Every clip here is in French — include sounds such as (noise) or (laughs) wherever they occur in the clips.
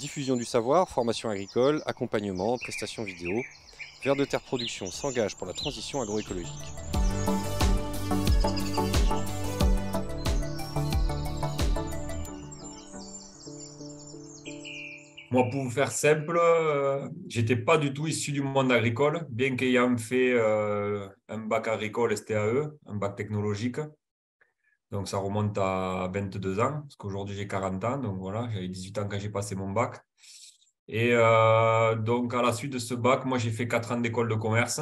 Diffusion du savoir, formation agricole, accompagnement, prestations vidéo. Vers de Terre Production s'engage pour la transition agroécologique. Moi, pour vous faire simple, euh, j'étais pas du tout issu du monde agricole, bien qu'ayant fait euh, un bac agricole STAE, un bac technologique. Donc ça remonte à 22 ans, parce qu'aujourd'hui j'ai 40 ans, donc voilà, j'avais 18 ans quand j'ai passé mon bac. Et euh, donc à la suite de ce bac, moi j'ai fait 4 ans d'école de commerce.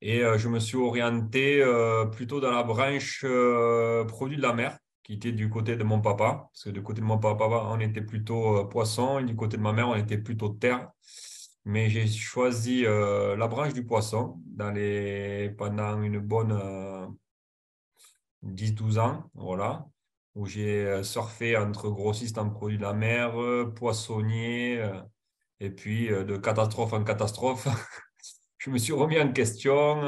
Et euh, je me suis orienté euh, plutôt dans la branche produits de la mer, qui était du côté de mon papa. Parce que du côté de mon papa, on était plutôt poisson, et du côté de ma mère, on était plutôt terre. Mais j'ai choisi la branche du poisson dans les... pendant une bonne 10-12 ans, voilà, où j'ai euh, surfé entre grossistes en produits de la mer, euh, poissonnier, euh, et puis de catastrophe en catastrophe, (laughs) je me suis remis en question.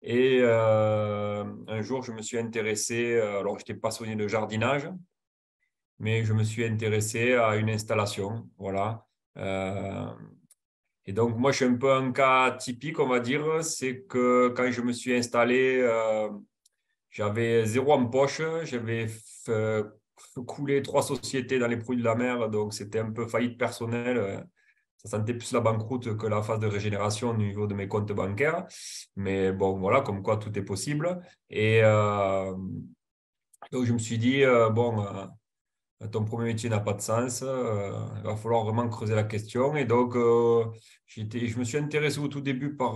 et un jour, je me suis intéressé, alors je pas passionné de jardinage, mais je me suis intéressé à une installation, voilà. et donc, moi, je suis un peu un cas typique, on va dire, c'est que quand je me suis installé j'avais zéro en poche, j'avais coulé trois sociétés dans les produits de la mer, donc c'était un peu faillite personnelle. Ça sentait plus la banqueroute que la phase de régénération au niveau de mes comptes bancaires. Mais bon, voilà, comme quoi tout est possible. Et euh, donc je me suis dit, euh, bon, euh, ton premier métier n'a pas de sens, il va falloir vraiment creuser la question. Et donc, je me suis intéressé au tout début par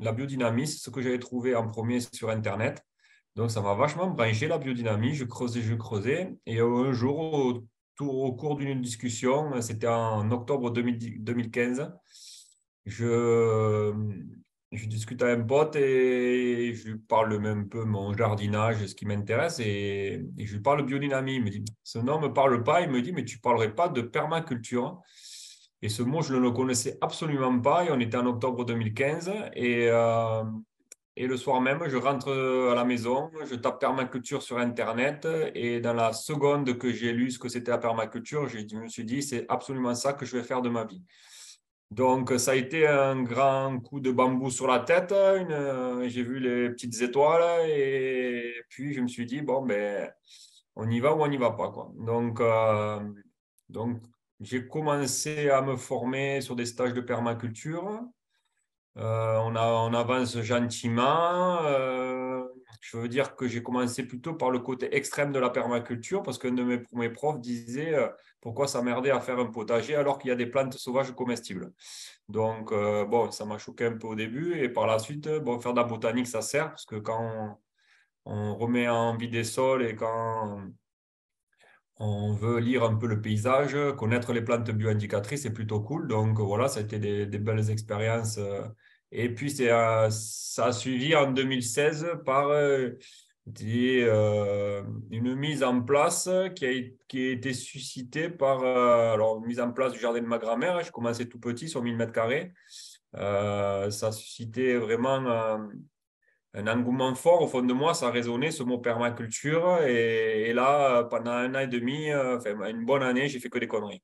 la biodynamisme, ce que j'avais trouvé en premier sur Internet. Donc, ça m'a vachement branché la biodynamie. Je creusais, je creusais. Et un jour, au, au cours d'une discussion, c'était en octobre 2015, je, je discute avec un pote et je lui parle même un peu mon jardinage, ce qui m'intéresse, et, je lui parle biodynamie. Il me dit, ce nom ne me parle pas, il me dit, mais tu ne parlerais pas de permaculture. Et ce mot, je ne le connaissais absolument pas, et on était en octobre 2015, et, euh, et le soir même, je rentre euh, à la maison, je tape permaculture sur Internet. Et dans la seconde que j'ai lu ce que c'était la permaculture, je me suis dit, c'est absolument ça que je vais faire de ma vie. Donc, ça a été un grand coup de bambou sur la tête. Euh, j'ai vu les petites étoiles. Et puis, je me suis dit, bon, ben, on y va ou on n'y va pas. Quoi. Donc, euh, donc j'ai commencé à me former sur des stages de permaculture. Euh, on, a, on, avance gentiment. Euh, je veux dire que j'ai commencé plutôt par le côté extrême de la permaculture parce qu'un de mes, premiers profs disait euh, pourquoi s'emmerder à faire un potager alors qu'il y a des plantes sauvages comestibles. Donc, bon, ça m'a choqué un peu au début et par la suite, bon, faire de la botanique, ça sert parce que quand on, remet en vie des sols et quand on veut lire un peu le paysage, connaître les plantes bioindicatrices, c'est plutôt cool. Donc voilà, ça a été des belles expériences et puis, c'est, ça a suivi en 2016 par euh, euh, une mise en place qui a, qui été suscitée par euh, alors mise en place du jardin de ma grand-mère. Hein. Je commençais tout petit sur 1000 mètres carrés. Euh, ça a suscité vraiment un, engouement fort au fond de moi. Ça résonnait ce mot permaculture. Et, là, pendant un an et demi, enfin, une bonne année, j'ai fait que des conneries.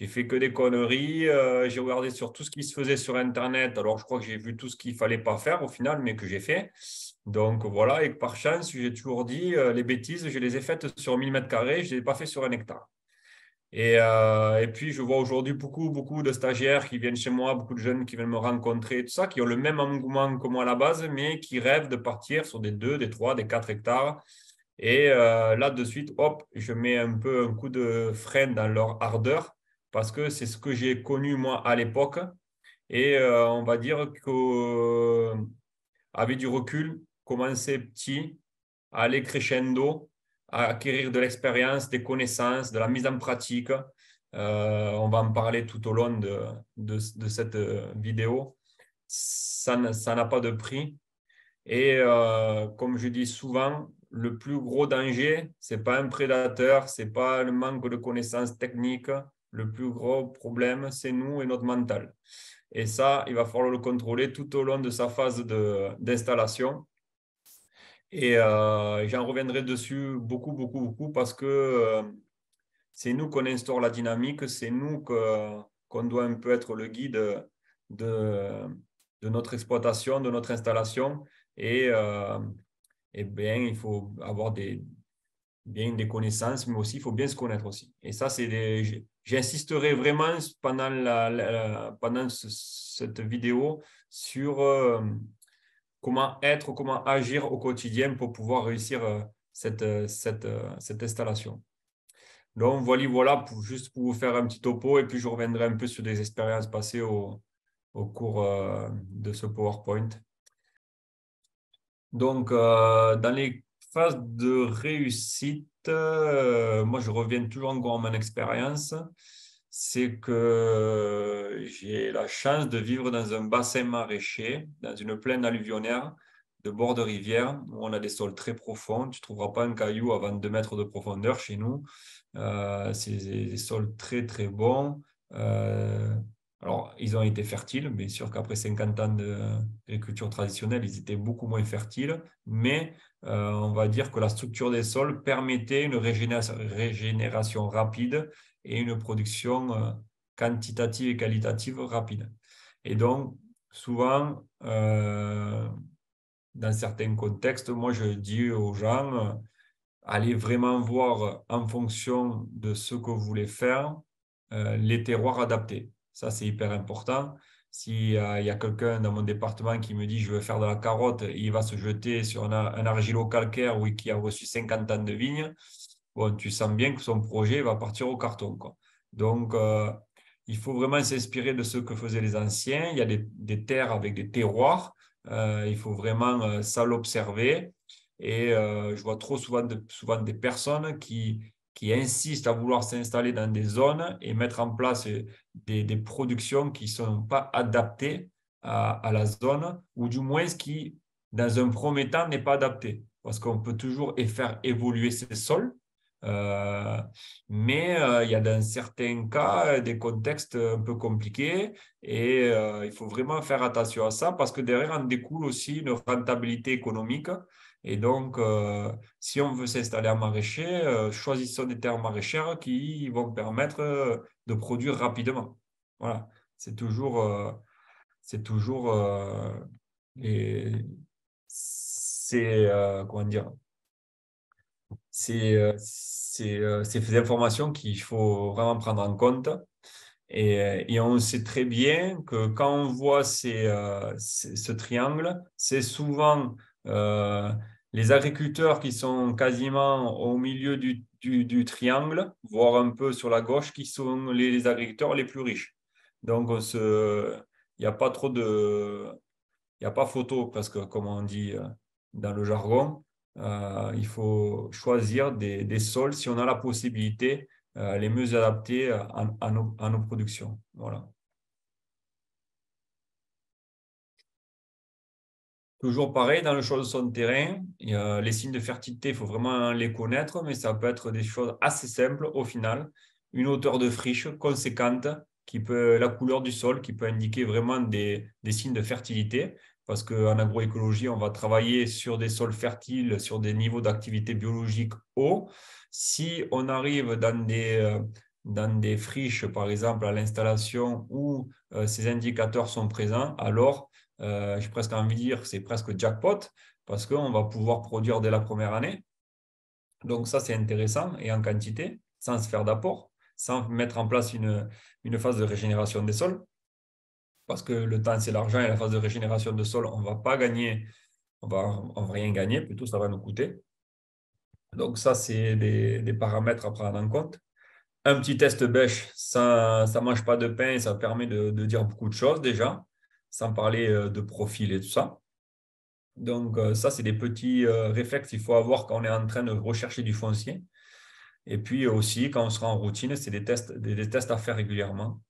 J'ai fait que des conneries. Euh, j'ai regardé sur tout ce qui se faisait sur Internet. Alors, je crois que j'ai vu tout ce qu'il fallait pas faire au final, mais que j'ai fait. Donc, voilà. Et par chance, j'ai toujours dit euh, les bêtises, je les ai faites sur 1000 mètres carrés. Je ne les ai pas faites sur un hectare. Et, euh, et puis, je vois aujourd'hui beaucoup, beaucoup de stagiaires qui viennent chez moi, beaucoup de jeunes qui viennent me rencontrer, tout ça, qui ont le même engouement que moi à la base, mais qui rêvent de partir sur des 2, des 3, des 4 hectares. Et là, de suite, hop, je mets un peu un coup de frein dans leur ardeur parce que c'est ce que j'ai connu moi à l'époque. Et euh, on va dire que euh, avec du recul, commencer petit, aller crescendo, à acquérir de l'expérience, des connaissances, de la mise en pratique. Euh, on va en parler tout au long de, de, cette vidéo. Ça n'a pas de prix. Et comme je dis souvent, le plus gros danger, c'est pas un prédateur, c'est pas le manque de connaissances techniques, le plus gros problème, c'est nous et notre mental. Et ça, il va falloir le contrôler tout au long de sa phase d'installation. Euh, et j'en reviendrai dessus beaucoup, beaucoup, beaucoup parce que euh, c'est nous qu'on instaure la dynamique, c'est nous qu'on doit un peu être le guide de, de notre exploitation, de notre installation. Et, euh, et bien, il faut avoir des, bien des connaissances, mais aussi il faut bien se connaître aussi. Et ça, c'est des, J'insisterai vraiment pendant, pendant cette vidéo sur euh, comment être, comment agir au quotidien pour pouvoir réussir euh, cette, euh, cette, cette, installation. Donc voilà, pour, juste pour vous faire un petit topo et puis je reviendrai un peu sur des expériences passées au, cours de ce PowerPoint. Donc, dans les phases de réussite, euh, moi je reviens toujours encore à mon expérience, c'est que euh, j'ai la chance de vivre dans un bassin maraîcher, dans une plaine alluvionnaire de bord de rivière où on a des sols très profonds. Tu ne trouveras pas un caillou à 22 mètres de profondeur chez nous. Euh, c'est des, sols très très bons. Euh, alors, ils ont été fertiles, bien sûr qu'après 50 ans d'agriculture traditionnelle, ils étaient beaucoup moins fertiles, mais euh, on va dire que la structure des sols permettait une régénération, rapide et une production euh, quantitative et qualitative rapide. Et donc, souvent, euh, dans certains contextes, moi, je dis aux gens, allez vraiment voir en fonction de ce que vous voulez faire les terroirs adaptés. Ça, c'est hyper important. S'il euh, il y a quelqu'un dans mon département qui me dit je veux faire de la carotte, il va se jeter sur un, argilo-calcaire ou qui a reçu 50 ans de vigne. Bon, tu sens bien que son projet va partir au carton. Quoi. Donc, euh, il faut vraiment s'inspirer de ce que faisaient les anciens. Il y a des, terres avec des terroirs. Euh, il faut vraiment ça l'observer. Et je vois trop souvent, de, souvent des personnes qui, qui insistent à vouloir s'installer dans des zones et mettre en place des, productions qui ne sont pas adaptées à, la zone, ou du moins qui, dans un premier temps, n'est pas adapté Parce qu'on peut toujours faire évoluer ces sols, euh, mais euh, il y a dans certains cas euh, des contextes un peu compliqués et il faut vraiment faire attention à ça parce que derrière en découle aussi une rentabilité économique et donc, euh, si on veut s'installer en maraîcher, euh, choisissons des terres maraîchères qui vont permettre euh, de produire rapidement. Voilà, c'est toujours, c'est toujours, c'est comment dire, c'est des informations qu'il faut vraiment prendre en compte. Et, et, on sait très bien que quand on voit ce triangle, c'est souvent euh, les agriculteurs qui sont quasiment au milieu du, triangle, voire un peu sur la gauche, qui sont les, agriculteurs les plus riches. Donc, il n'y a pas trop de... Il n'y a pas photo parce que, comme on dit euh, dans le jargon, euh, il faut choisir des, sols si on a la possibilité, les mieux adaptés à, nos, à nos productions. Voilà. Toujours pareil, dans le choix de son terrain, les signes de fertilité, il faut vraiment les connaître, mais ça peut être des choses assez simples au final. Une hauteur de friche conséquente, qui peut, la couleur du sol qui peut indiquer vraiment des, signes de fertilité, parce qu'en agroécologie, on va travailler sur des sols fertiles, sur des niveaux d'activité biologique hauts. Si on arrive dans des, euh, dans des friches, par exemple, à l'installation où euh, ces indicateurs sont présents, alors euh, j'ai presque envie de dire, c'est presque jackpot, parce qu'on va pouvoir produire dès la première année. Donc ça, c'est intéressant, et en quantité, sans se faire d'apport, sans mettre en place une, une phase de régénération des sols, parce que le temps, c'est l'argent, et la phase de régénération de sol, on ne va pas gagner, on va, va rien gagner, plutôt ça va nous coûter. Donc ça, c'est des, paramètres à prendre en compte un petit test bêche, ça ne mange pas de pain, et ça permet de, dire beaucoup de choses déjà sans parler euh, de profil et tout ça. Donc, euh, ça, c'est des petits euh, réflexes qu'il faut avoir quand on est en train de rechercher du foncier. Et puis aussi, quand on sera en routine, c'est des tests, des, tests à faire régulièrement.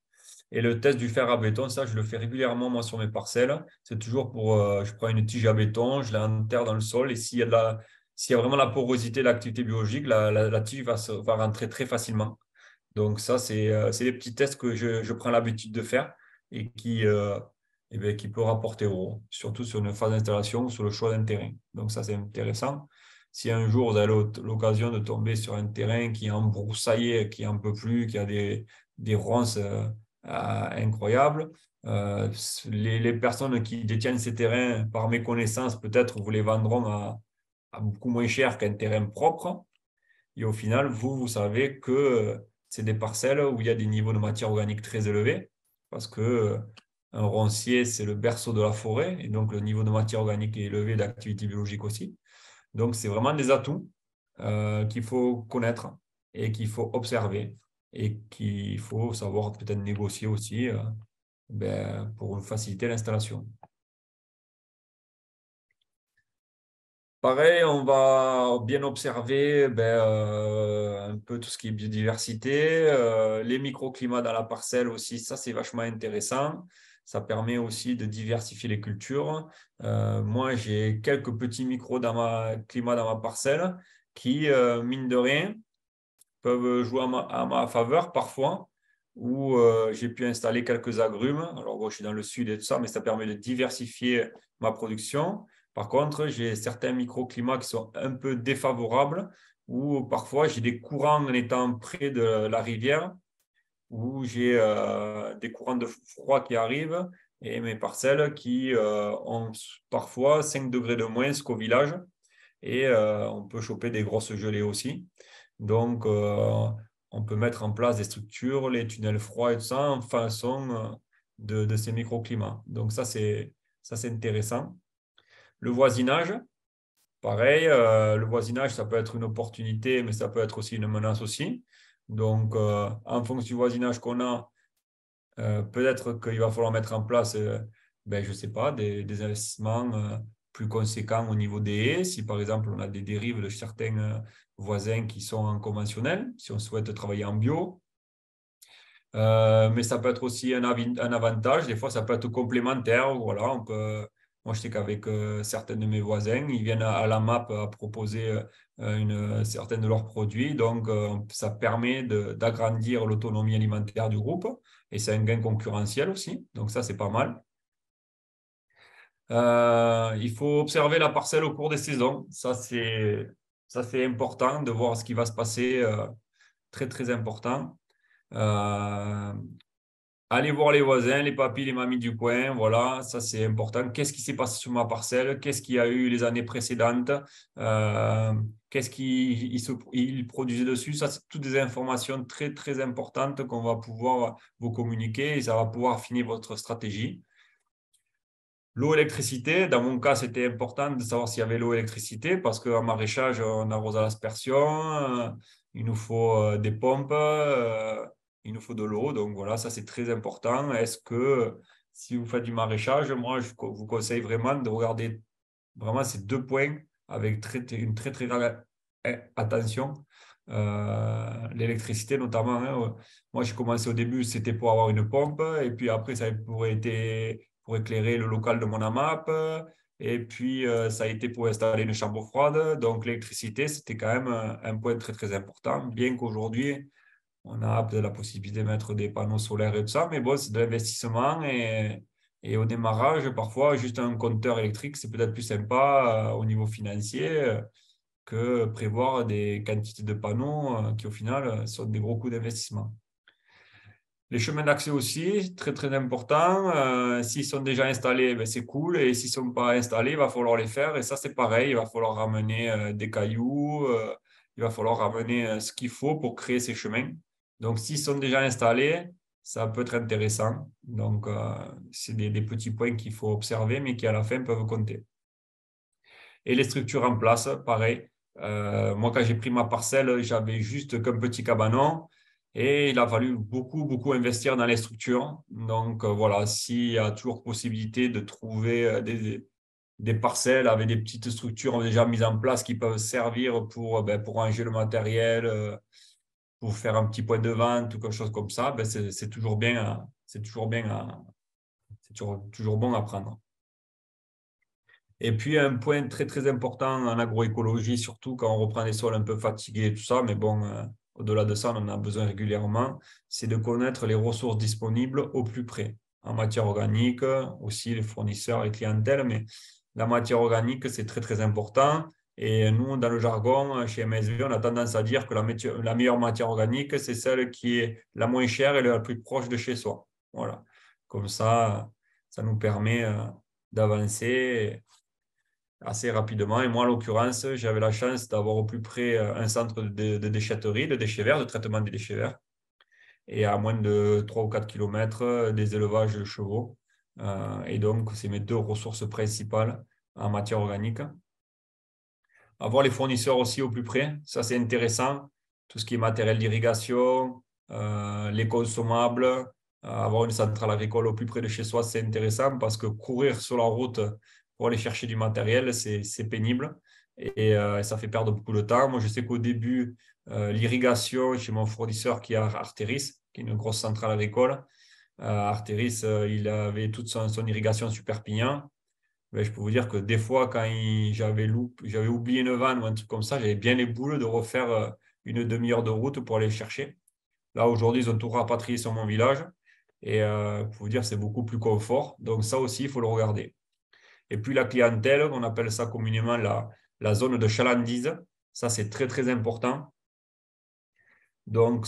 Et le test du fer à béton, ça, je le fais régulièrement, moi, sur mes parcelles. C'est toujours pour, je prends une tige à béton, je la enterre dans le sol. Et s'il y a, la, s'il y a vraiment la porosité, l'activité biologique, la, tige va, se, va, rentrer très facilement. Donc ça, c'est, des petits tests que je, je prends l'habitude de faire et qui, eh ben, qui peut rapporter gros surtout sur une phase d'installation sur le choix d'un terrain. Donc ça, c'est intéressant. Si un jour vous avez l'occasion de tomber sur un terrain qui est embroussaillé, qui n'en peut plus, qui a des, des ronces euh, incroyables, euh, les, personnes qui détiennent ces terrains, par méconnaissance peut-être vous les vendront à, à beaucoup moins cher qu'un terrain propre. Et au final, vous, vous savez que euh, c'est des parcelles où il y a des niveaux de matière organique très élevés, parce que un roncier, c'est le berceau de la forêt, et donc le niveau de matière organique est élevé, d'activité biologique aussi. Donc, c'est vraiment des atouts euh, qu'il faut connaître et qu'il faut observer et qu'il faut savoir peut-être négocier aussi euh, ben, pour faciliter l'installation. Pareil, on va bien observer ben, euh, un peu tout ce qui est biodiversité, les microclimats dans la parcelle aussi, ça c'est vachement intéressant. Ça permet aussi de diversifier les cultures. Euh, moi, j'ai quelques petits micros dans ma climat dans ma parcelle qui, euh, mine de rien, peuvent jouer à ma, faveur parfois, où euh, j'ai pu installer quelques agrumes. Alors, moi, je suis dans le sud et tout ça, mais ça permet de diversifier ma production. Par contre, j'ai certains microclimats qui sont un peu défavorables, où parfois j'ai des courants en étant près de la rivière où j'ai euh, des courants de froid qui arrivent et mes parcelles qui euh, ont parfois 5 degrés de moins qu'au village. Et euh, on peut choper des grosses gelées aussi. Donc, on peut mettre en place des structures, les tunnels froids et tout ça en façon de, de ces microclimats. Donc, ça, c'est intéressant. Le voisinage, pareil, le voisinage, ça peut être une opportunité, mais ça peut être aussi une menace aussi. Donc, euh, en fonction du voisinage qu'on a, euh, peut-être qu'il va falloir mettre en place, euh, ben, je ne sais pas, des, investissements plus conséquents au niveau des haies. Si par exemple on a des dérives de certains voisins qui sont en conventionnel, si on souhaite travailler en bio. mais ça peut être aussi un, avantage, des fois ça peut être complémentaire. Voilà, on peut, moi, je sais qu'avec certains de mes voisins, ils viennent à la map à proposer euh, une euh, de leurs produits. Donc, euh, ça permet d'agrandir l'autonomie alimentaire du groupe et c'est un gain concurrentiel aussi. Donc, ça, c'est pas mal. il faut observer la parcelle au cours des saisons. Ça, c'est important de voir ce qui va se passer. très, très important. allez voir les voisins, les papis, les mamies du coin. Voilà, ça, c'est important. Qu'est-ce qui s'est passé sur ma parcelle Qu'est-ce qu'il y a eu les années précédentes qu'est-ce qu'il il, produisait dessus. Ça, c'est toutes des informations très, très importantes qu'on va pouvoir vous communiquer et ça va pouvoir finir votre stratégie. L'eau, électricité, dans mon cas, c'était important de savoir s'il y avait l'eau, électricité, parce qu'en maraîchage, on arrose à l'aspersion, il nous faut euh, des pompes, euh, il nous faut de l'eau. Donc voilà, ça, c'est très important. Est-ce que si vous faites du maraîchage, moi, je vous conseille vraiment de regarder vraiment ces deux points avec une très très grave eh, attention. Euh, l'électricité notamment. Hein, euh, moi, j'ai commencé au début, c'était pour avoir une pompe, et puis après, ça a été pour éclairer le local de mon AMAP, et puis euh, ça a été pour installer une chambre froide. Donc, l'électricité, c'était quand même un, point très, très important, bien qu'aujourd'hui, on a la possibilité de mettre des panneaux solaires et tout ça, mais bon, c'est de l'investissement et, et au démarrage, parfois, juste un compteur électrique, c'est peut-être plus sympa euh, au niveau financier euh, que prévoir des quantités de panneaux euh, qui, au final, sont des gros coûts d'investissement. Les chemins d'accès aussi, très très important. s'ils sont déjà installés, ben, c'est cool. Et s'ils ne sont pas installés, il va falloir les faire. Et ça, c'est pareil. Il va falloir ramener des cailloux. il va falloir ramener ce qu'il faut pour créer ces chemins. Donc, s'ils sont déjà installés, ça peut être intéressant. Donc, euh, c'est des, petits points qu'il faut observer, mais qui à la fin peuvent compter. Et les structures en place, pareil. Euh, moi, quand j'ai pris ma parcelle, j'avais juste qu'un petit cabanon et il a fallu beaucoup, beaucoup investir dans les structures. Donc, euh, voilà, s'il y a toujours possibilité de trouver des, des, parcelles avec des petites structures déjà mises en place qui peuvent servir pour, ben, pour ranger le matériel pour faire un petit point de vente ou quelque chose comme ça, ben, c'est toujours bien, c'est toujours bien, c'est toujours, bon à prendre. Et puis un point très très important en agroécologie, surtout quand on reprend des sols un peu fatigués et tout ça, mais bon, euh, au-delà de ça, on en a besoin régulièrement, c'est de connaître les ressources disponibles au plus près, en matière organique, aussi les fournisseurs, les clientèles, mais la matière organique, c'est très très important. Et nous, dans le jargon, euh, chez MSV, on a tendance à dire que la, meilleure matière organique, c'est celle qui est la moins chère et la plus proche de chez soi. Voilà. Comme ça, ça nous permet euh, d'avancer assez rapidement. Et moi, en l'occurrence, j'avais la chance d'avoir au plus près euh, un centre de, déchetterie, de déchets verts, de traitement des déchets verts. Et à moins de 3 ou 4 km, des élevages de chevaux. et donc, c'est mes deux ressources principales en matière organique. Avoir les fournisseurs aussi au plus près, ça c'est intéressant. Tout ce qui est matériel d'irrigation, euh, les consommables, euh, avoir une centrale agricole au plus près de chez soi, c'est intéressant parce que courir sur la route pour aller chercher du matériel, c'est pénible et euh, ça fait perdre beaucoup de temps. Moi, je sais qu'au début, l'irrigation chez mon fournisseur qui est Arteris, qui est une grosse centrale agricole, Arteris, il avait toute son, irrigation super pignon. Ben, je peux vous dire que des fois, quand j'avais oublié une vanne ou un truc comme ça, j'avais bien les boules de refaire euh, une demi-heure de route pour aller chercher. Là, aujourd'hui, ils ont tout rapatrié sur mon village. Et euh, pour vous dire, c'est beaucoup plus confort. Donc, ça aussi, il faut le regarder. Et puis, la clientèle, on appelle ça communément la, la zone de chalandise. Ça, c'est très, très important. Donc,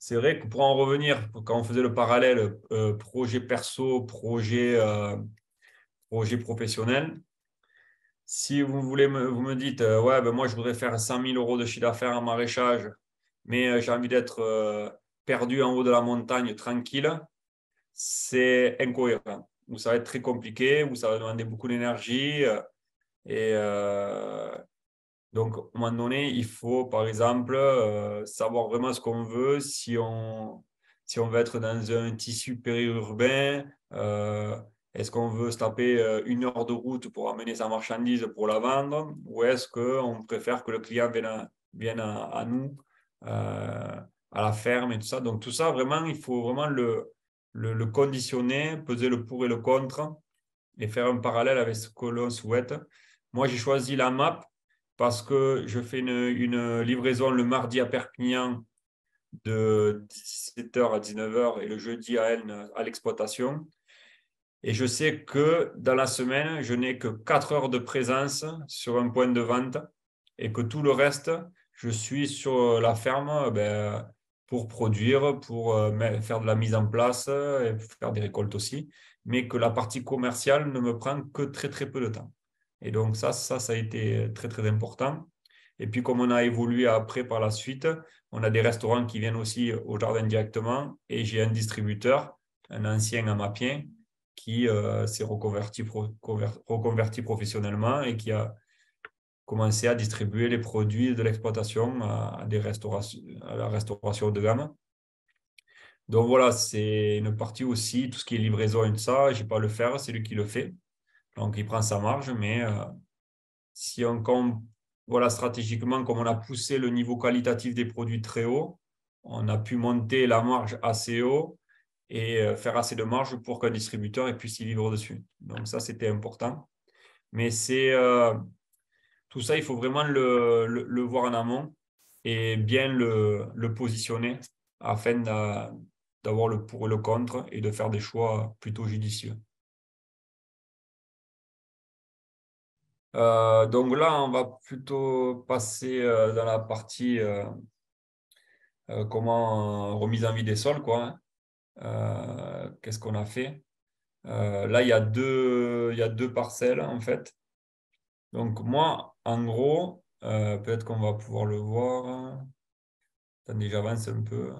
c'est vrai que pour en revenir, quand on faisait le parallèle euh, projet perso, projet euh, projet professionnel. Si vous, voulez vous me dites, euh, ouais, ben moi je voudrais faire 100 000 euros de chiffre d'affaires en maraîchage, mais euh, j'ai envie d'être euh, perdu en haut de la montagne tranquille, c'est incohérent. Vous ça va être très compliqué, vous ça va demander beaucoup d'énergie. Et donc, à un moment donné, il faut, par exemple, savoir vraiment ce qu'on veut. Si on, si on veut être dans un tissu périurbain, est-ce qu'on veut se taper euh, une heure de route pour amener sa marchandise pour la vendre ou est-ce qu'on préfère que le client vienne à, nous, euh, à la ferme et tout ça Donc tout ça, vraiment, il faut vraiment le, le, conditionner, peser le pour et le contre et faire un parallèle avec ce que l'on souhaite. Moi, j'ai choisi la map parce que je fais une, livraison le mardi à Perpignan de 17h à 19h et le jeudi à à l'exploitation. Et je sais que dans la semaine, je n'ai que 4 heures de présence sur un point de vente et que tout le reste, je suis sur la ferme euh, ben, pour produire, pour euh, faire de la mise en place euh, et faire des récoltes aussi, mais que la partie commerciale ne me prend que très très peu de temps. Et donc ça, ça, ça a été très très important. Et puis comme on a évolué après par la suite, on a des restaurants qui viennent aussi au jardin directement et j'ai un distributeur, un ancien amapien, qui euh, s'est reconverti, reconverti, professionnellement et qui a commencé à distribuer les produits de l'exploitation à, des restauration, à la restauration de gamme. Donc voilà, c'est une partie aussi, tout ce qui est livraison et ça, je pas le faire, c'est lui qui le fait. Donc il prend sa marge, mais euh, si on compte, voilà, stratégiquement, comme on a poussé le niveau qualitatif des produits très haut, on a pu monter la marge assez haut et euh, faire assez de marge pour qu'un distributeur puisse y vivre dessus. Donc ça, c'était important. Mais c'est euh, tout ça, il faut vraiment le, voir en amont et bien le, positionner afin d'avoir le pour et le contre et de faire des choix plutôt judicieux. Euh, donc là, on va plutôt passer dans la partie comment remise en vie des sols, quoi. Hein. Euh, qu'est-ce qu'on a fait euh, Là, il y, a deux, il y a deux parcelles, en fait. Donc, moi, en gros, euh, peut-être qu'on va pouvoir le voir. Attendez, j'avance un peu.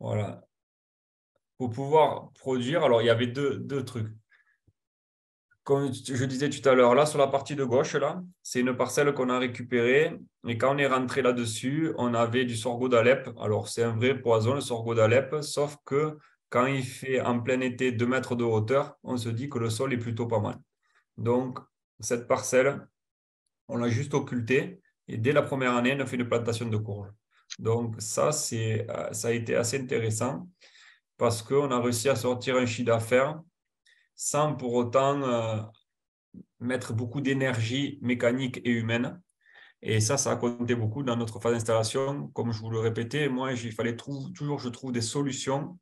Voilà. Pour pouvoir produire, alors il y avait deux, deux trucs comme je disais tout à l'heure, là sur la partie de gauche, là, c'est une parcelle qu'on a récupérée. Et quand on est rentré là-dessus, on avait du sorgho d'Alep. Alors c'est un vrai poison, le sorgho d'Alep, sauf que quand il fait en plein été 2 mètres de hauteur, on se dit que le sol est plutôt pas mal. Donc cette parcelle, on l'a juste occultée. Et dès la première année, on a fait une plantation de courge. Donc ça, euh, ça a été assez intéressant parce qu'on a réussi à sortir un chiffre d'affaires sans pour autant euh, mettre beaucoup d'énergie mécanique et humaine. Et ça, ça a compté beaucoup dans notre phase d'installation. Comme je vous le répétais, moi, il fallait toujours, je trouve, des solutions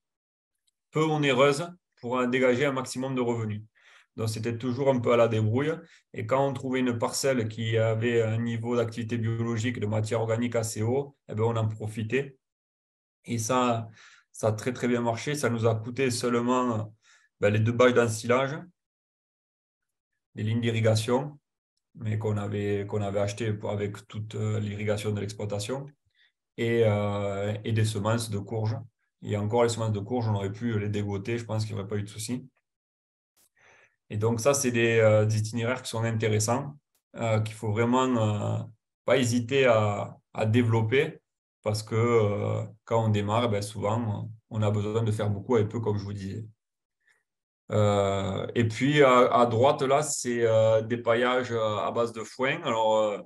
peu onéreuses pour dégager un maximum de revenus. Donc, c'était toujours un peu à la débrouille. Et quand on trouvait une parcelle qui avait un niveau d'activité biologique, de matière organique assez haut, et eh bien, on en profitait. Et ça, ça a très, très bien marché. Ça nous a coûté seulement ben, les deux bâches d'ensilage, les lignes d'irrigation, mais qu'on avait, qu'on avait acheté avec toute euh, l'irrigation de l'exploitation, euh, et, des semences de courge. Et encore les semences de courge, on aurait pu les dégoter, je pense qu'il n'y aurait pas eu de souci. Et donc ça, c'est des, euh, itinéraires qui sont intéressants, euh, qu'il faut vraiment pas hésiter à, développer, parce que quand on démarre, ben, souvent, on a besoin de faire beaucoup et peu, comme je vous disais. Euh, et puis à, droite, là, c'est euh, des paillages euh, à base de foin. Alors,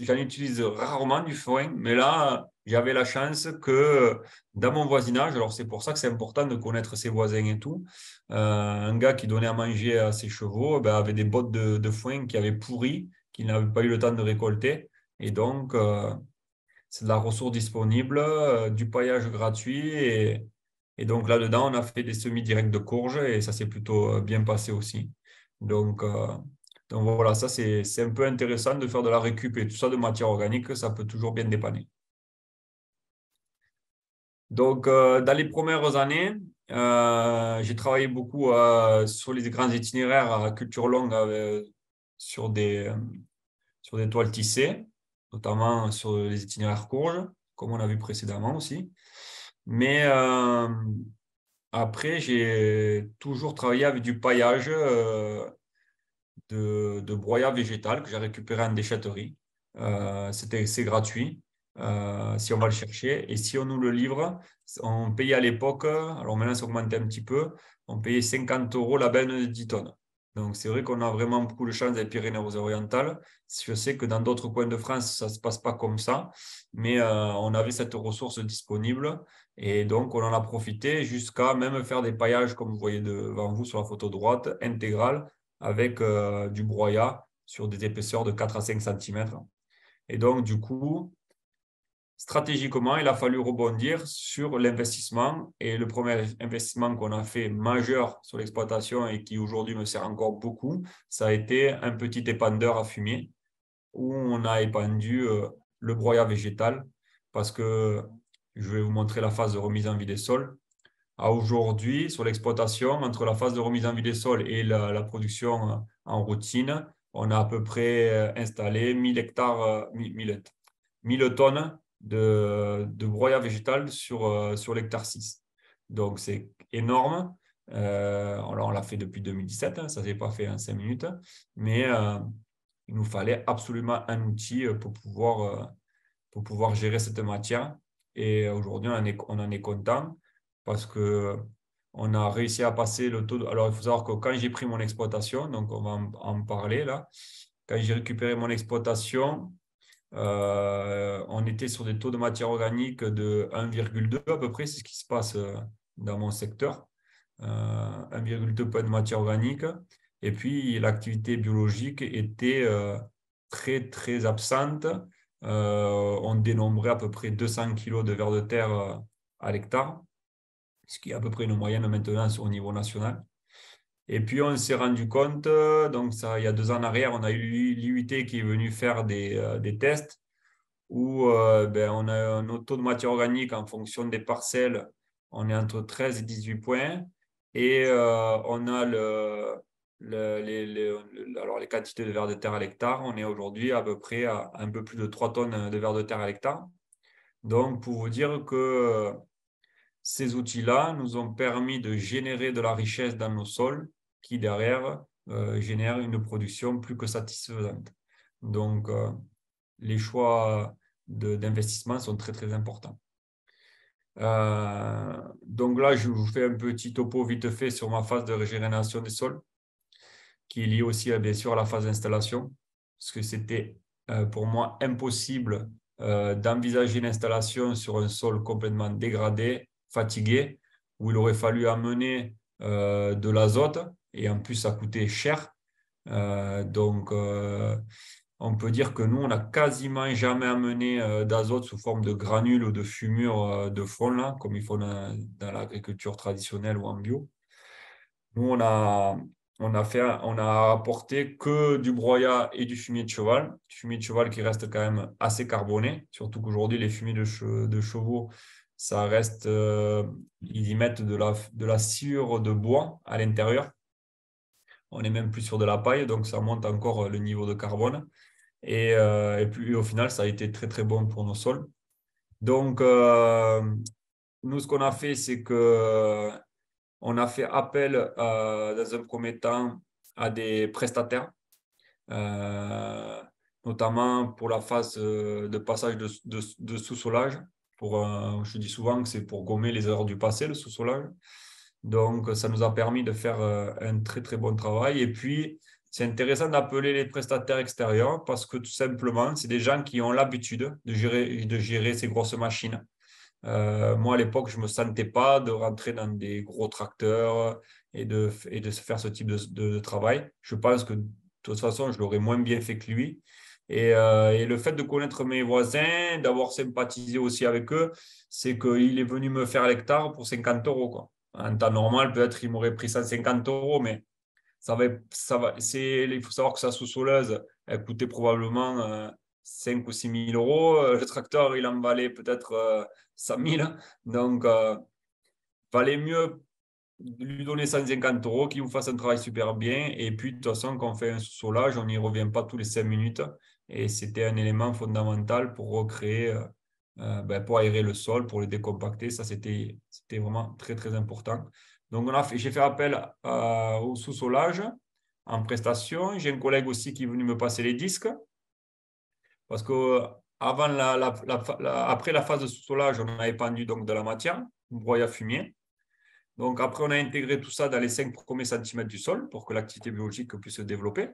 j'en utilise rarement du foin, mais là, j'avais la chance que dans mon voisinage, alors c'est pour ça que c'est important de connaître ses voisins et tout, un gars qui donnait à manger à ses chevaux eh ben, avait des bottes de, de, foin qui avaient pourri, qu'il n'avait pas eu le temps de récolter. Et donc, c'est de la ressource disponible, du paillage gratuit et et donc là-dedans, on a fait des semis directs de courge et ça s'est plutôt euh, bien passé aussi. Donc, euh, donc voilà, ça c'est un peu intéressant de faire de la récup et tout ça de matière organique, ça peut toujours bien dépanner. Donc euh, dans les premières années, j'ai travaillé beaucoup sur les grands itinéraires à culture longue sur, des, sur des toiles tissées, notamment sur les itinéraires courges, comme on a vu précédemment aussi. Mais euh, après, j'ai toujours travaillé avec du paillage euh, de, de, broyat végétal que j'ai récupéré en déchetterie. Euh, c'est gratuit euh, si on va le chercher. Et si on nous le livre, on payait à l'époque, alors maintenant ça augmenté un petit peu, on payait 50 euros la benne de 10 tonnes. Donc, c'est vrai qu'on a vraiment beaucoup de chance des Pyrénées-Orientales. Je sais que dans d'autres coins de France, ça ne se passe pas comme ça mais euh, on avait cette ressource disponible et donc on en a profité jusqu'à même faire des paillages, comme vous voyez devant vous sur la photo droite, intégrale avec euh, du broyat sur des épaisseurs de 4 à 5 cm. Et donc, du coup, stratégiquement, il a fallu rebondir sur l'investissement. Et le premier investissement qu'on a fait majeur sur l'exploitation et qui aujourd'hui me sert encore beaucoup, ça a été un petit épandeur à fumier où on a épandu euh, le broyat végétal, parce que je vais vous montrer la phase de remise en vie des sols. À aujourd'hui, sur l'exploitation, entre la phase de remise en vie des sols et la, production en routine, on a à peu près euh, installé 1000 hectares, 1000, euh, tonnes de, de, broyat végétal sur, euh, sur l'hectare 6. Donc, c'est énorme. Euh, on l'a fait depuis 2017, hein, ça ne s'est pas fait en 5 minutes, mais il nous fallait absolument un outil euh, pour pouvoir, euh, pour pouvoir gérer cette matière. Et aujourd'hui, on, on, en est content parce que euh, on a réussi à passer le taux. Alors, il faut savoir que quand j'ai pris mon exploitation, donc on va en, parler là, quand j'ai récupéré mon exploitation, on était sur des taux de matière organique de 1,2 à peu près, c'est ce qui se passe dans mon secteur. 1,2 points de matière organique. Et puis, l'activité biologique était euh, très, très absente. Euh, on dénombrait à peu près 200 kg de vers de terre euh, à l'hectare, ce qui est à peu près une moyenne maintenant au niveau national. Et puis, on s'est rendu compte, donc ça, il y a deux ans en arrière, on a eu l'IUT qui est venu faire des, des tests où ben, on a un taux de matière organique en fonction des parcelles, on est entre 13 et 18 points. Et on a le, les, alors les quantités de vers de terre à l'hectare, on est aujourd'hui à peu près à un peu plus de 3 tonnes de vers de terre à l'hectare. Donc, pour vous dire que euh, ces outils-là nous ont permis de générer de la richesse dans nos sols qui, derrière, euh, génère une production plus que satisfaisante. Donc, euh, les choix d'investissement sont très, très importants. Euh, donc là, je vous fais un petit topo vite fait sur ma phase de régénération des sols qui est lié aussi à, euh, bien sûr à la phase d'installation, parce que c'était euh, pour moi impossible euh, d'envisager l'installation sur un sol complètement dégradé, fatigué, où il aurait fallu amener de l'azote, et en plus ça coûtait cher. donc on peut dire que nous, on n'a quasiment jamais amené d'azote sous forme de granules ou de fumure de fond, comme il font dans l'agriculture traditionnelle ou en bio. Nous, on a, on a, fait, on a apporté que du broyat et du fumier de cheval. Du fumier de cheval qui reste quand même assez carboné, surtout qu'aujourd'hui, les fumiers de, chevaux, ça reste. Euh, ils y mettent de la, de la sciure de bois à l'intérieur. On est même plus sur de la paille, donc ça monte encore le niveau de carbone. Et, euh, puis, au final, ça a été très, très bon pour nos sols. Donc, euh, nous, ce qu'on a fait, c'est que on a fait appel euh, dans un premier temps à des prestataires, euh, notamment pour la phase euh, de passage de, sous-solage. Pour, je dis souvent que c'est pour gommer les erreurs du passé, le sous-solage. Donc, ça nous a permis de faire un très, très bon travail. Et puis, c'est intéressant d'appeler les prestataires extérieurs parce que tout simplement, c'est des gens qui ont l'habitude de gérer, de gérer ces grosses machines. Euh, moi, à l'époque, je ne me sentais pas de rentrer dans des gros tracteurs et de, et de faire ce type de, travail. Je pense que de toute façon, je l'aurais moins bien fait que lui. Et, euh, et, le fait de connaître mes voisins, d'avoir sympathisé aussi avec eux, c'est qu'il est venu me faire l'hectare pour 50 euros. Quoi. En temps normal, peut-être il m'aurait pris 150 euros, mais ça va, ça il faut savoir que sa sous-soleuse, elle coûtait probablement 5 euh, ou 6 000 euros. Le tracteur, il en valait peut-être 100 000. Donc, il euh, valait mieux lui donner 150 euros, qu'il vous fasse un travail super bien. Et puis, de toute façon, quand on fait un solage, on n'y revient pas tous les 5 minutes. Et c'était un élément fondamental pour recréer, euh, euh, ben, pour aérer le sol, pour le décompacter. Ça, c'était vraiment très, très important. Donc, j'ai fait appel au sous-solage en prestation. J'ai un collègue aussi qui est venu me passer les disques. Parce que avant après la phase de sous-solage, on a épandu donc de la matière, broyat fumier. Donc après, on a intégré tout ça dans les 5 premiers centimètres du sol pour que l'activité biologique puisse se développer.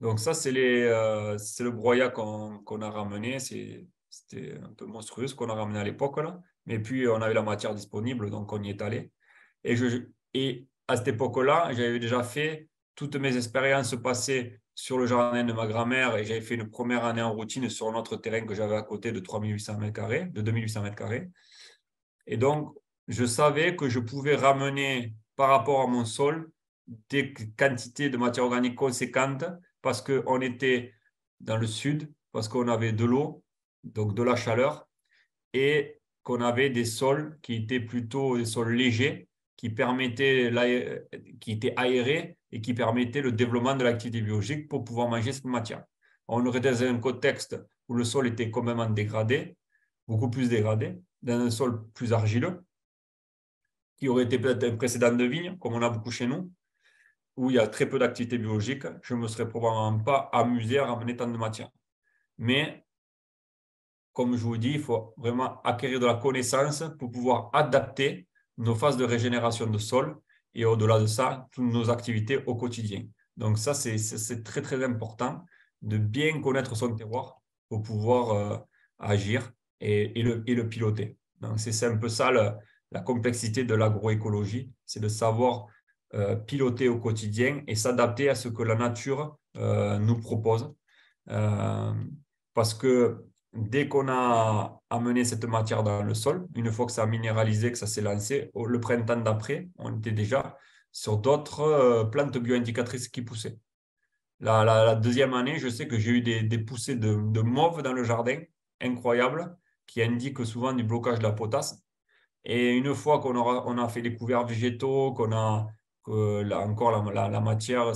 Donc ça, c'est euh, le broyat qu'on a ramené. C'était un peu monstrueux ce qu'on a ramené à l'époque. là. Mais puis, on avait la matière disponible, donc on y est allé. Et, et à cette époque-là, j'avais déjà fait toutes mes expériences passées sur le jardin de ma grand-mère et j'avais fait une première année en routine sur un autre terrain que j'avais à côté de 3800 m2, de 2800 m Et donc, je savais que je pouvais ramener par rapport à mon sol des quantités de matière organique conséquentes parce qu'on était dans le sud, parce qu'on avait de l'eau, donc de la chaleur, et qu'on avait des sols qui étaient plutôt des sols légers, qui, permettait qui était aéré et qui permettait le développement de l'activité biologique pour pouvoir manger cette matière. On aurait dans un contexte où le sol était complètement dégradé, beaucoup plus dégradé, dans un sol plus argileux, qui aurait été peut-être un précédent de vigne, comme on a beaucoup chez nous, où il y a très peu d'activité biologique, je ne me serais probablement pas amusé à ramener tant de matière. Mais, comme je vous dis, il faut vraiment acquérir de la connaissance pour pouvoir adapter nos phases de régénération de sol et au-delà de ça, toutes nos activités au quotidien. Donc ça, c'est très, très important de bien connaître son terroir pour pouvoir euh, agir et, et, le, et, le, piloter. Donc c'est un peu ça la complexité de l'agroécologie, c'est de savoir euh, piloter au quotidien et s'adapter à ce que la nature euh, nous propose. parce que dès qu'on a amené cette matière dans le sol, une fois que ça a minéralisé, que ça s'est lancé, le printemps d'après, on était déjà sur d'autres euh, plantes bioindicatrices qui poussaient. La, deuxième année, je sais que j'ai eu des, poussées de, de, mauve dans le jardin, incroyables, qui indiquent souvent du blocage de la potasse. Et une fois qu'on on a fait des couverts végétaux, qu'on a encore la, matière,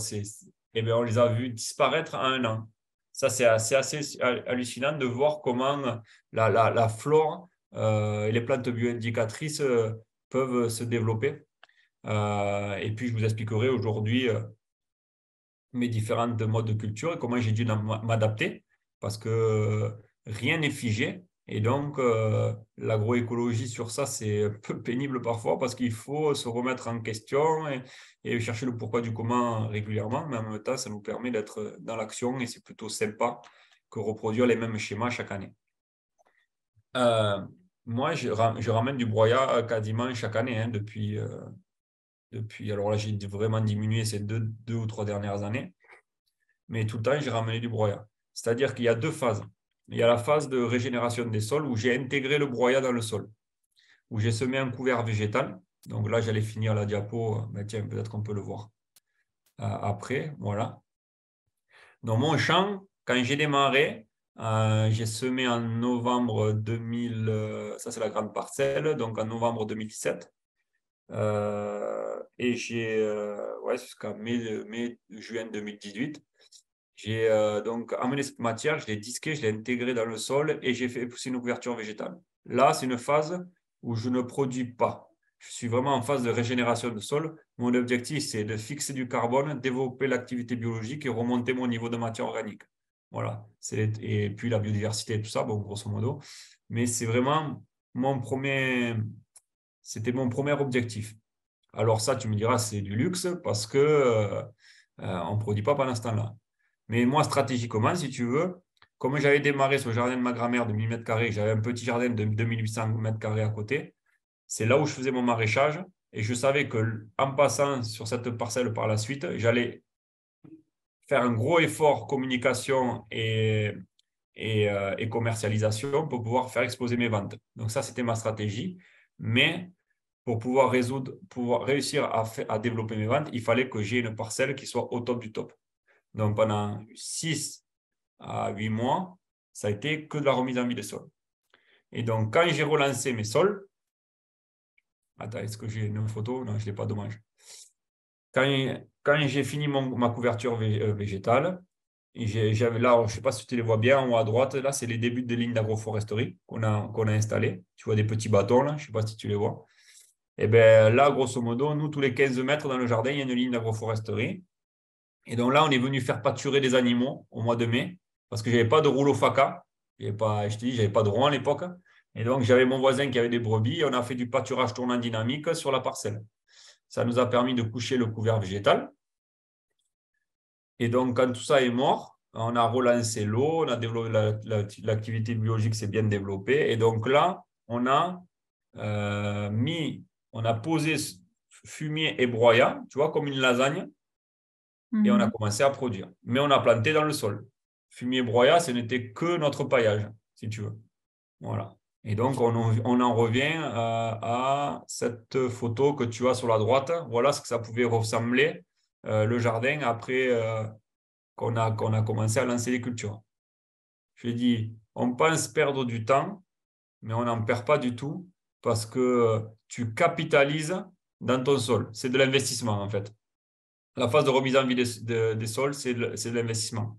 eh bien, on les a vus disparaître à un an. Ça, c'est assez, hallucinant de voir comment la, flore euh, et les plantes bioindicatrices euh, peuvent se développer. Euh, et puis, je vous expliquerai aujourd'hui mes différents modes de culture et comment j'ai dû m'adapter parce que rien n'est figé. Et donc, euh, l'agroécologie sur ça, c'est un peu (laughs) pénible parfois parce qu'il faut se remettre en question et, chercher le pourquoi du comment régulièrement. Mais en même temps, ça nous permet d'être dans l'action et c'est plutôt sympa que reproduire les mêmes schémas chaque année. Euh, moi, je, ramène du broyat quasiment chaque année hein, depuis, euh, depuis. Alors là, j'ai vraiment diminué ces deux, deux ou trois dernières années. Mais tout le temps, j'ai ramené du broyat. C'est-à-dire qu'il y a deux phases il y a la phase de régénération des sols où j'ai intégré le broyat dans le sol, où j'ai semé un couvert végétal. Donc là, j'allais finir la diapo. Mais tiens, peut-être qu'on peut le voir euh, après. Voilà. Dans mon champ, quand j'ai démarré, euh, j'ai semé en novembre 2000, euh, ça c'est la grande parcelle, donc en novembre 2017. et j'ai, ouais, jusqu'à mai, juin 2018. J'ai euh, donc amené cette matière, je l'ai disquée, je l'ai intégrée dans le sol et j'ai fait pousser une couverture végétale. Là, c'est une phase où je ne produis pas. Je suis vraiment en phase de régénération de sol. Mon objectif, c'est de fixer du carbone, développer l'activité biologique et remonter mon niveau de matière organique. Voilà. Et puis la biodiversité et tout ça, bon, grosso modo. Mais c'est vraiment mon premier. C'était mon premier objectif. Alors, ça, tu me diras, c'est du luxe parce que euh, euh, on ne produit pas pendant ce temps-là. Mais moi, stratégiquement, si tu veux, comme j'avais démarré sur le jardin de ma grand-mère de 1000 m, j'avais un petit jardin de 2800 m à côté, c'est là où je faisais mon maraîchage. Et je savais que en passant sur cette parcelle par la suite, j'allais faire un gros effort communication et, et, euh, commercialisation pour pouvoir faire exploser mes ventes. Donc ça, c'était ma stratégie. Mais pour pouvoir, résoudre, réussir à, à développer mes ventes, il fallait que j'ai une parcelle qui soit au top du top. Donc pendant 6 à 8 mois, ça a été que de la remise en vie des sols. Et donc quand j'ai relancé mes sols, attends, est-ce que j'ai une photo Non, je ne l'ai pas, dommage. Quand, quand j'ai fini ma couverture euh, végétale, j'avais là, je ne sais pas si tu les vois bien, en haut à droite, là, c'est les débuts des lignes d'agroforesterie qu'on a, qu'on a installées. Tu vois des petits bâtons, là, je ne sais pas si tu les vois. Et eh bien là, grosso modo, nous, tous les 15 mètres dans le jardin, il y a une ligne d'agroforesterie. Et donc là, on est venu faire pâturer des animaux au mois de mai parce que je n'avais pas de rouleau faca. Pas, je te dis, j'avais pas de rond à l'époque. Et donc, j'avais mon voisin qui avait des brebis et on a fait du pâturage tournant dynamique sur la parcelle. Ça nous a permis de coucher le couvert végétal. Et donc, quand tout ça est mort, on a relancé l'eau, on a développé l'activité biologique s'est bien développée. Et donc là, on a euh, mis, on a posé fumier et broyat, tu vois, comme une lasagne. Et on a mhm. commencé à produire. Mais on a planté dans le sol. Fumier broyat, ce n'était que notre paillage, si tu veux. Voilà. Et donc, on en, revient euh, à, cette photo que tu as sur la droite. Voilà ce que ça pouvait ressembler, euh, le jardin, après euh, qu'on a, commencé à lancer les cultures. Je dit, on pense perdre du temps, mais on n'en perd pas du tout parce que tu capitalises dans ton sol. C'est de l'investissement, en fait la phase de remise en vie des, sols, c'est l'investissement.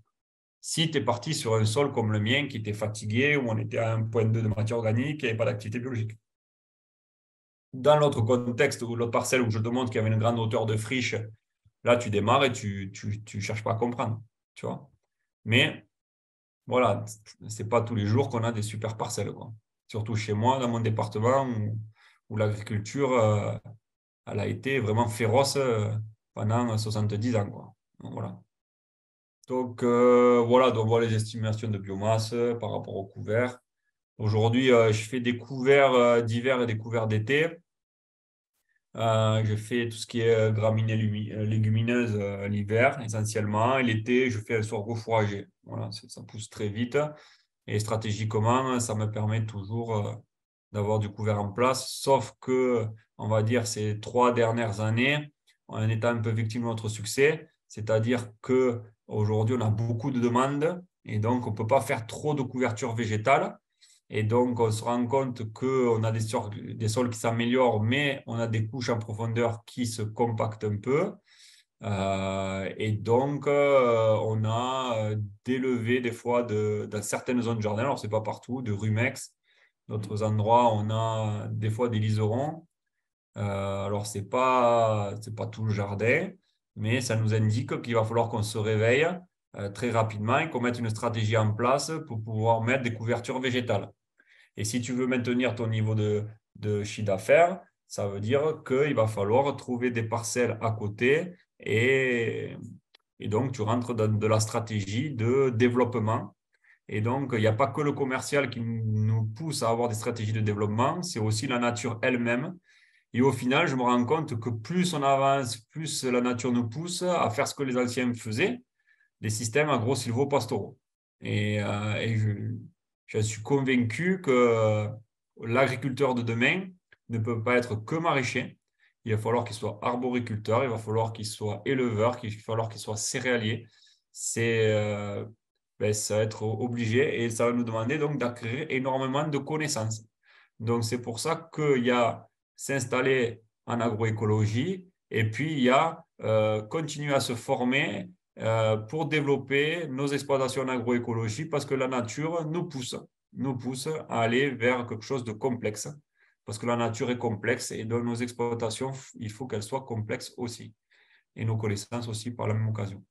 Si tu es parti sur un sol comme le mien, qui était fatigué, où on était à 1,2 de matière organique il n'y avait pas d'activité biologique. Dans l'autre contexte, ou l'autre parcelle où je te montre qu'il y avait une grande hauteur de friche, là, tu démarres et tu ne cherches pas à comprendre. Tu vois Mais voilà, n'est pas tous les jours qu'on a des super parcelles. Surtout chez moi, dans mon département, où, l'agriculture, euh, elle a été vraiment féroce. Euh, 70 mm. ans. Quoi. Donc, voilà. Donc euh, voilà, donc voilà les estimations de biomasse euh, par rapport au couvert. Aujourd'hui, euh, je fais des couverts d'hiver et des couverts d'été. je fais tout ce qui est graminées légumineuses l'hiver essentiellement. Et l'été, je fais un sorgho fourragé. Voilà, ça pousse très vite. Et stratégiquement, ça me permet toujours d'avoir du couvert en place. Sauf que, on va dire, ces trois dernières années, on est un peu victime de notre succès, c'est-à-dire que aujourd'hui on a beaucoup de demandes et donc on ne peut pas faire trop de couverture végétale. Et donc on se rend compte qu'on a des sols, des sols qui s'améliorent, mais on a des couches en profondeur qui se compactent un peu. Euh, et donc, euh, on a euh, des des fois dans certaines zones de jardin, alors c'est pas partout, de rumex, d'autres endroits, on a des fois des liserons. Euh, alors, ce n'est pas, pas tout le jardin, mais ça nous indique qu'il va falloir qu'on se réveille euh, très rapidement et qu'on mette une stratégie en place pour pouvoir mettre des couvertures végétales. Et si tu veux maintenir ton niveau de, de chiffre d'affaires, ça veut dire qu'il va falloir trouver des parcelles à côté et, et donc tu rentres dans de la stratégie de développement. Et donc, il n'y a pas que le commercial qui nous pousse à avoir des stratégies de développement, c'est aussi la nature elle-même et au final, je me rends compte que plus on avance, plus la nature nous pousse à faire ce que les anciens faisaient, des systèmes agro gros Et, pastoraux. et euh, je, suis convaincu que l'agriculteur de demain ne peut pas être que maraîcher. Il va falloir qu'il soit arboriculteur, il va falloir qu'il soit éleveur, il va falloir qu'il soit céréalier. C'est, euh, ben, ça va être obligé et ça va nous demander donc d'acquérir énormément de connaissances. Donc c'est pour ça qu'il y a s'installer en agroécologie. Et puis, il y a euh, continuer à se former euh, pour développer nos exploitations en agroécologie parce que la nature nous pousse, nous pousse à aller vers quelque chose de complexe. Parce que la nature est complexe et dans nos exploitations, il faut qu'elles soient complexes aussi. Et nos connaissances aussi par la même occasion.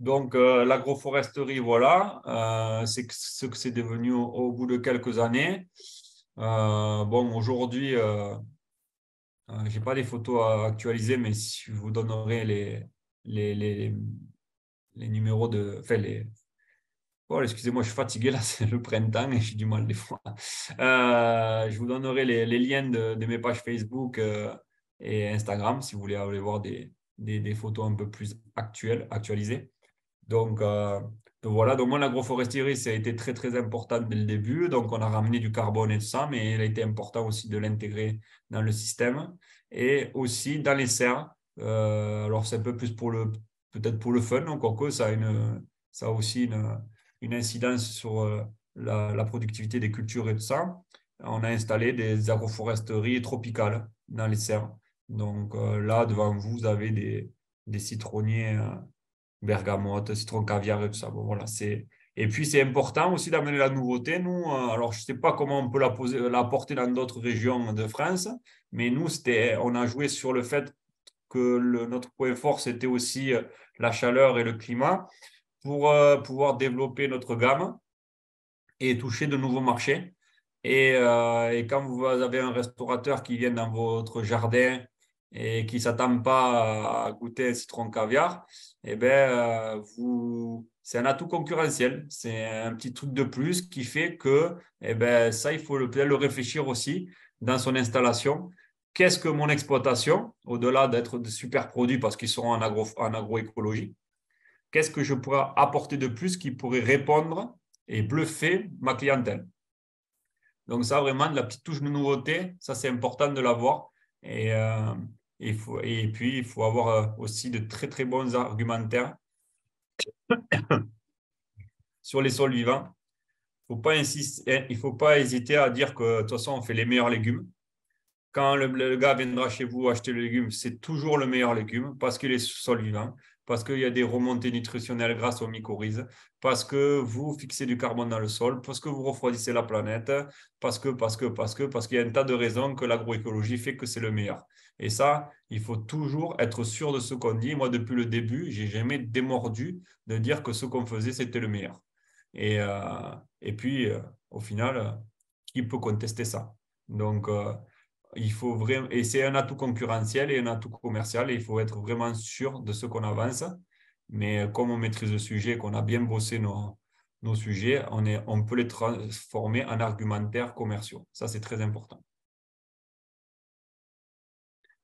Donc, euh, l'agroforesterie, voilà, c'est ce que c'est devenu au, bout de quelques années. Euh, bon, aujourd'hui, euh, euh je n'ai pas des photos à actualiser, mais si vous donnerai les, les, les, les, numéros de. Enfin, les. Oh, excusez-moi, je suis fatigué là, (laughs) c'est le printemps et j'ai du mal des fois. Euh, je vous donnerai les, liens de, mes pages Facebook et Instagram si vous voulez aller voir des, des, des, photos un peu plus actuelles, actualisées. Donc, voilà, donc moi l'agroforesterie, ça a été très très important dès le début. Donc on a ramené du carbone et de ça, mais il a été important aussi de l'intégrer dans le système et aussi dans les serres. Euh, alors c'est un peu plus pour le peut-être pour le fun, encore que ça a une ça a aussi une, incidence sur euh, la, productivité des cultures et tout ça. On a installé des agroforesteries tropicales dans les serres. Donc euh, là devant vous, vous avez des, des citronniers bergamote, citron caviar et tout ça. voilà, c'est... Et puis, c'est important aussi d'amener la nouveauté. Nous, euh, alors, je ne sais pas comment on peut la, poser, la porter dans d'autres régions de France, mais nous, c'était, on a joué sur le fait que le, notre point fort, c'était aussi euh, la chaleur et le climat pour euh, pouvoir développer notre gamme et toucher de nouveaux marchés. Et, et, quand vous avez un restaurateur qui vient dans votre jardin et qui ne s'attend pas à goûter un citron caviar, eh ben, euh, vous, c'est un atout concurrentiel. C'est un petit truc de plus qui fait que eh ben, ça, il faut peut-être le réfléchir aussi dans son installation. Qu'est-ce que mon exploitation, au-delà d'être de super produits parce qu'ils seront en, agro, en agroécologie, qu'est-ce que je pourrais apporter de plus qui pourrait répondre et bluffer ma clientèle Donc ça, vraiment, la petite touche de nouveauté, ça, c'est important de l'avoir. Et, euh, et, puis, il faut avoir euh, aussi de très, très bons argumentaires (coughs) sur les sols vivants. Faut pas insister, hein, il ne faut pas hésiter à dire que de toute façon, on fait les meilleurs légumes. Quand le, gars viendra chez vous acheter le légume, c'est toujours le meilleur légume parce qu'il est sol vivant, parce qu'il y a des remontées nutritionnelles grâce aux mycorhizes, parce que vous fixez du carbone dans le sol, parce que vous refroidissez la planète, parce que, parce que, parce que, parce qu'il y a un tas de raisons que l'agroécologie fait que c'est le meilleur. Et ça, il faut toujours être sûr de ce qu'on dit. Moi, depuis le début, j'ai jamais démordu de dire que ce qu'on faisait, c'était le meilleur. Et, euh, et puis, euh, au final, euh, qui peut contester ça Donc, il faut vraiment. Et c'est un atout concurrentiel et un atout commercial. il faut être vraiment sûr de ce qu'on avance. Mais comme on maîtrise le sujet, qu'on a bien bossé nos, sujets, on, est, on peut les transformer en argumentaires commerciaux. Ça, c'est très important.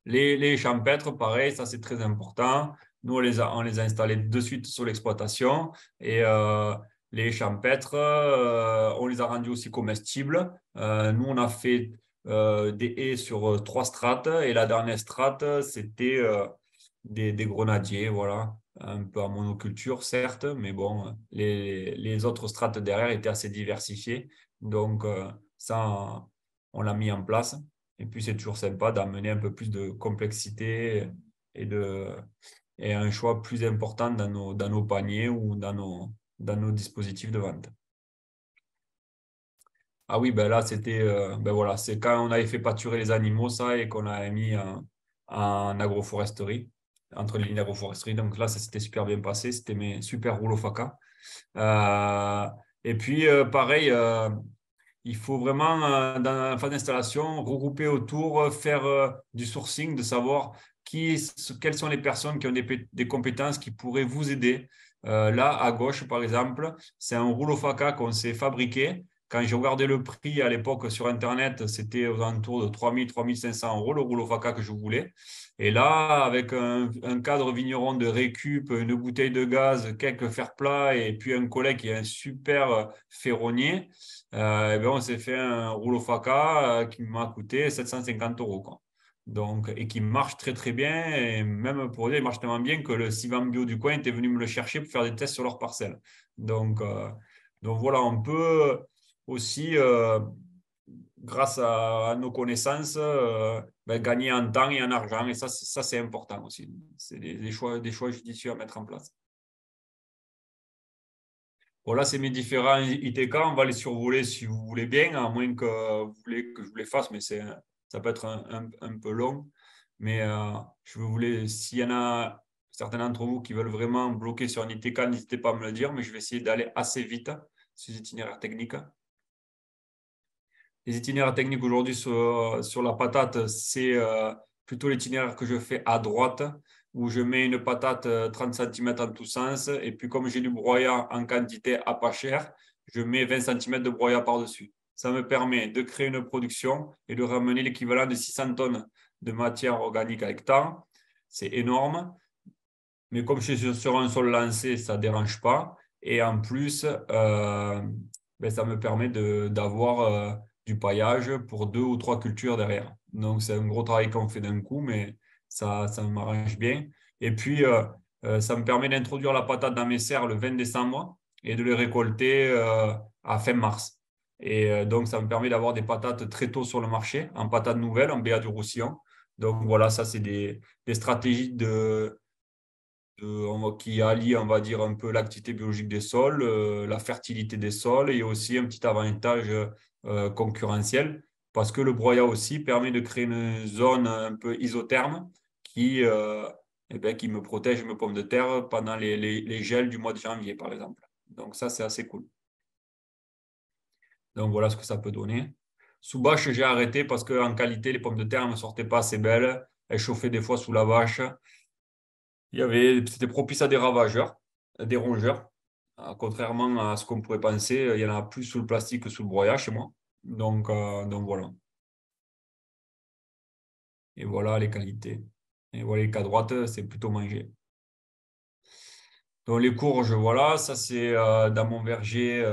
Les, champêtres, pareil, ça c'est très important. Nous, on les a, installés de suite sur l'exploitation et euh, les champêtres, euh, on les a rendus aussi comestibles. Euh, nous, on a fait des haies sur trois strates et la dernière strate, c'était des, grenadiers, voilà, un peu en monoculture, certes, mais bon, les autres strates derrière étaient assez diversifiées. Donc, ça, on l'a mis en place. Et puis, c'est toujours sympa d'amener un peu plus de complexité et, de, un choix plus important dans nos, dans nos paniers ou dans nos, dans nos dispositifs de vente. Ah oui, ben là, c'était euh, ben voilà, c'est quand on avait fait pâturer les animaux, ça, et qu'on a mis en, agroforesterie, entre les lignes d'agroforesterie. Donc là, ça s'était super bien passé. C'était mes super rouleaux FACA. Euh, et puis, euh, pareil, il faut vraiment, euh, dans la phase d'installation, regrouper autour, euh, faire euh, du sourcing, de savoir qui, quelles sont les personnes qui ont des, compétences qui pourraient vous aider. là, à gauche, par exemple, c'est un rouleau faca qu'on s'est fabriqué quand j'ai regardé le prix à l'époque sur Internet, c'était aux alentours de 3000, 3500 euros le rouleau FACA que je voulais. Et là, avec un, cadre vigneron de récup, une bouteille de gaz, quelques ferplats plats et puis un collègue qui est un super euh, ferronnier, euh, eh ben, on s'est fait un rouleau FACA euh, qui m'a coûté 750 euros. Quoi. Donc, et qui marche très très bien, et même pour dire, il marche tellement bien que le Sivan Bio du coin était venu me le chercher pour faire des tests sur leur parcelle. Donc, euh, donc voilà, on peut, aussi, euh, grâce à, nos connaissances, euh, ben, gagner en temps et en argent. Et ça, ça c'est important aussi. C'est des, des, choix, des judicieux à mettre en place. Voilà, c'est mes différents ITK. On va les survoler si vous voulez bien, à moins que vous voulez que je vous les fasse, mais ça peut être un, un, peu long. Mais euh, je voulais, s'il y en a certains d'entre vous qui veulent vraiment bloquer sur un ITK, n'hésitez pas à me le dire, mais je vais essayer d'aller assez vite sur ces itinéraires techniques les itinéraires techniques aujourd'hui sur, sur, la patate, c'est euh, plutôt l'itinéraire que je fais à droite, où je mets une patate 30 euh, cm en tous sens. Et puis, comme j'ai du broyat en quantité à pas cher, je mets 20 cm de broyat par-dessus. Ça me permet de créer une production et de ramener l'équivalent de 600 tonnes de matière organique à hectare. C'est énorme. Mais comme je suis sur un sol lancé, ça ne dérange pas. Et en plus, euh, ben, ça me permet d'avoir du paillage pour deux ou trois cultures derrière. Donc, c'est un gros travail qu'on fait d'un coup, mais ça, ça m'arrange bien. Et puis, euh, euh, ça me permet d'introduire la patate dans mes serres le 20 décembre et de les récolter euh, à fin mars. Et donc, ça me permet d'avoir des patates très tôt sur le marché, en patate nouvelle, en béat du Roussillon. Donc, voilà, ça, c'est des, des, stratégies de, qui allient, on va dire, un peu l'activité biologique des sols, la fertilité des sols et aussi un petit avantage euh, concurrentiel, parce que le broyat aussi permet de créer une zone un peu isotherme qui, euh, eh ben, qui me protège mes pommes de terre pendant les, gels du mois de janvier, par exemple. Donc ça, c'est assez cool. Donc voilà ce que ça peut donner. Sous bâche, j'ai arrêté parce qu'en qualité, les pommes de terre ne sortaient pas assez belles. Elles chauffaient des fois sous la vache. Il y avait, c'était propice à des ravageurs, des rongeurs. Euh, contrairement à ce qu'on pourrait penser, euh, il y en a plus sous le plastique que sous le broyage chez moi. Donc, euh, donc voilà. Et voilà les qualités. Et voilà les cas droite, c'est plutôt manger. Donc les courges, voilà, ça c'est dans mon verger,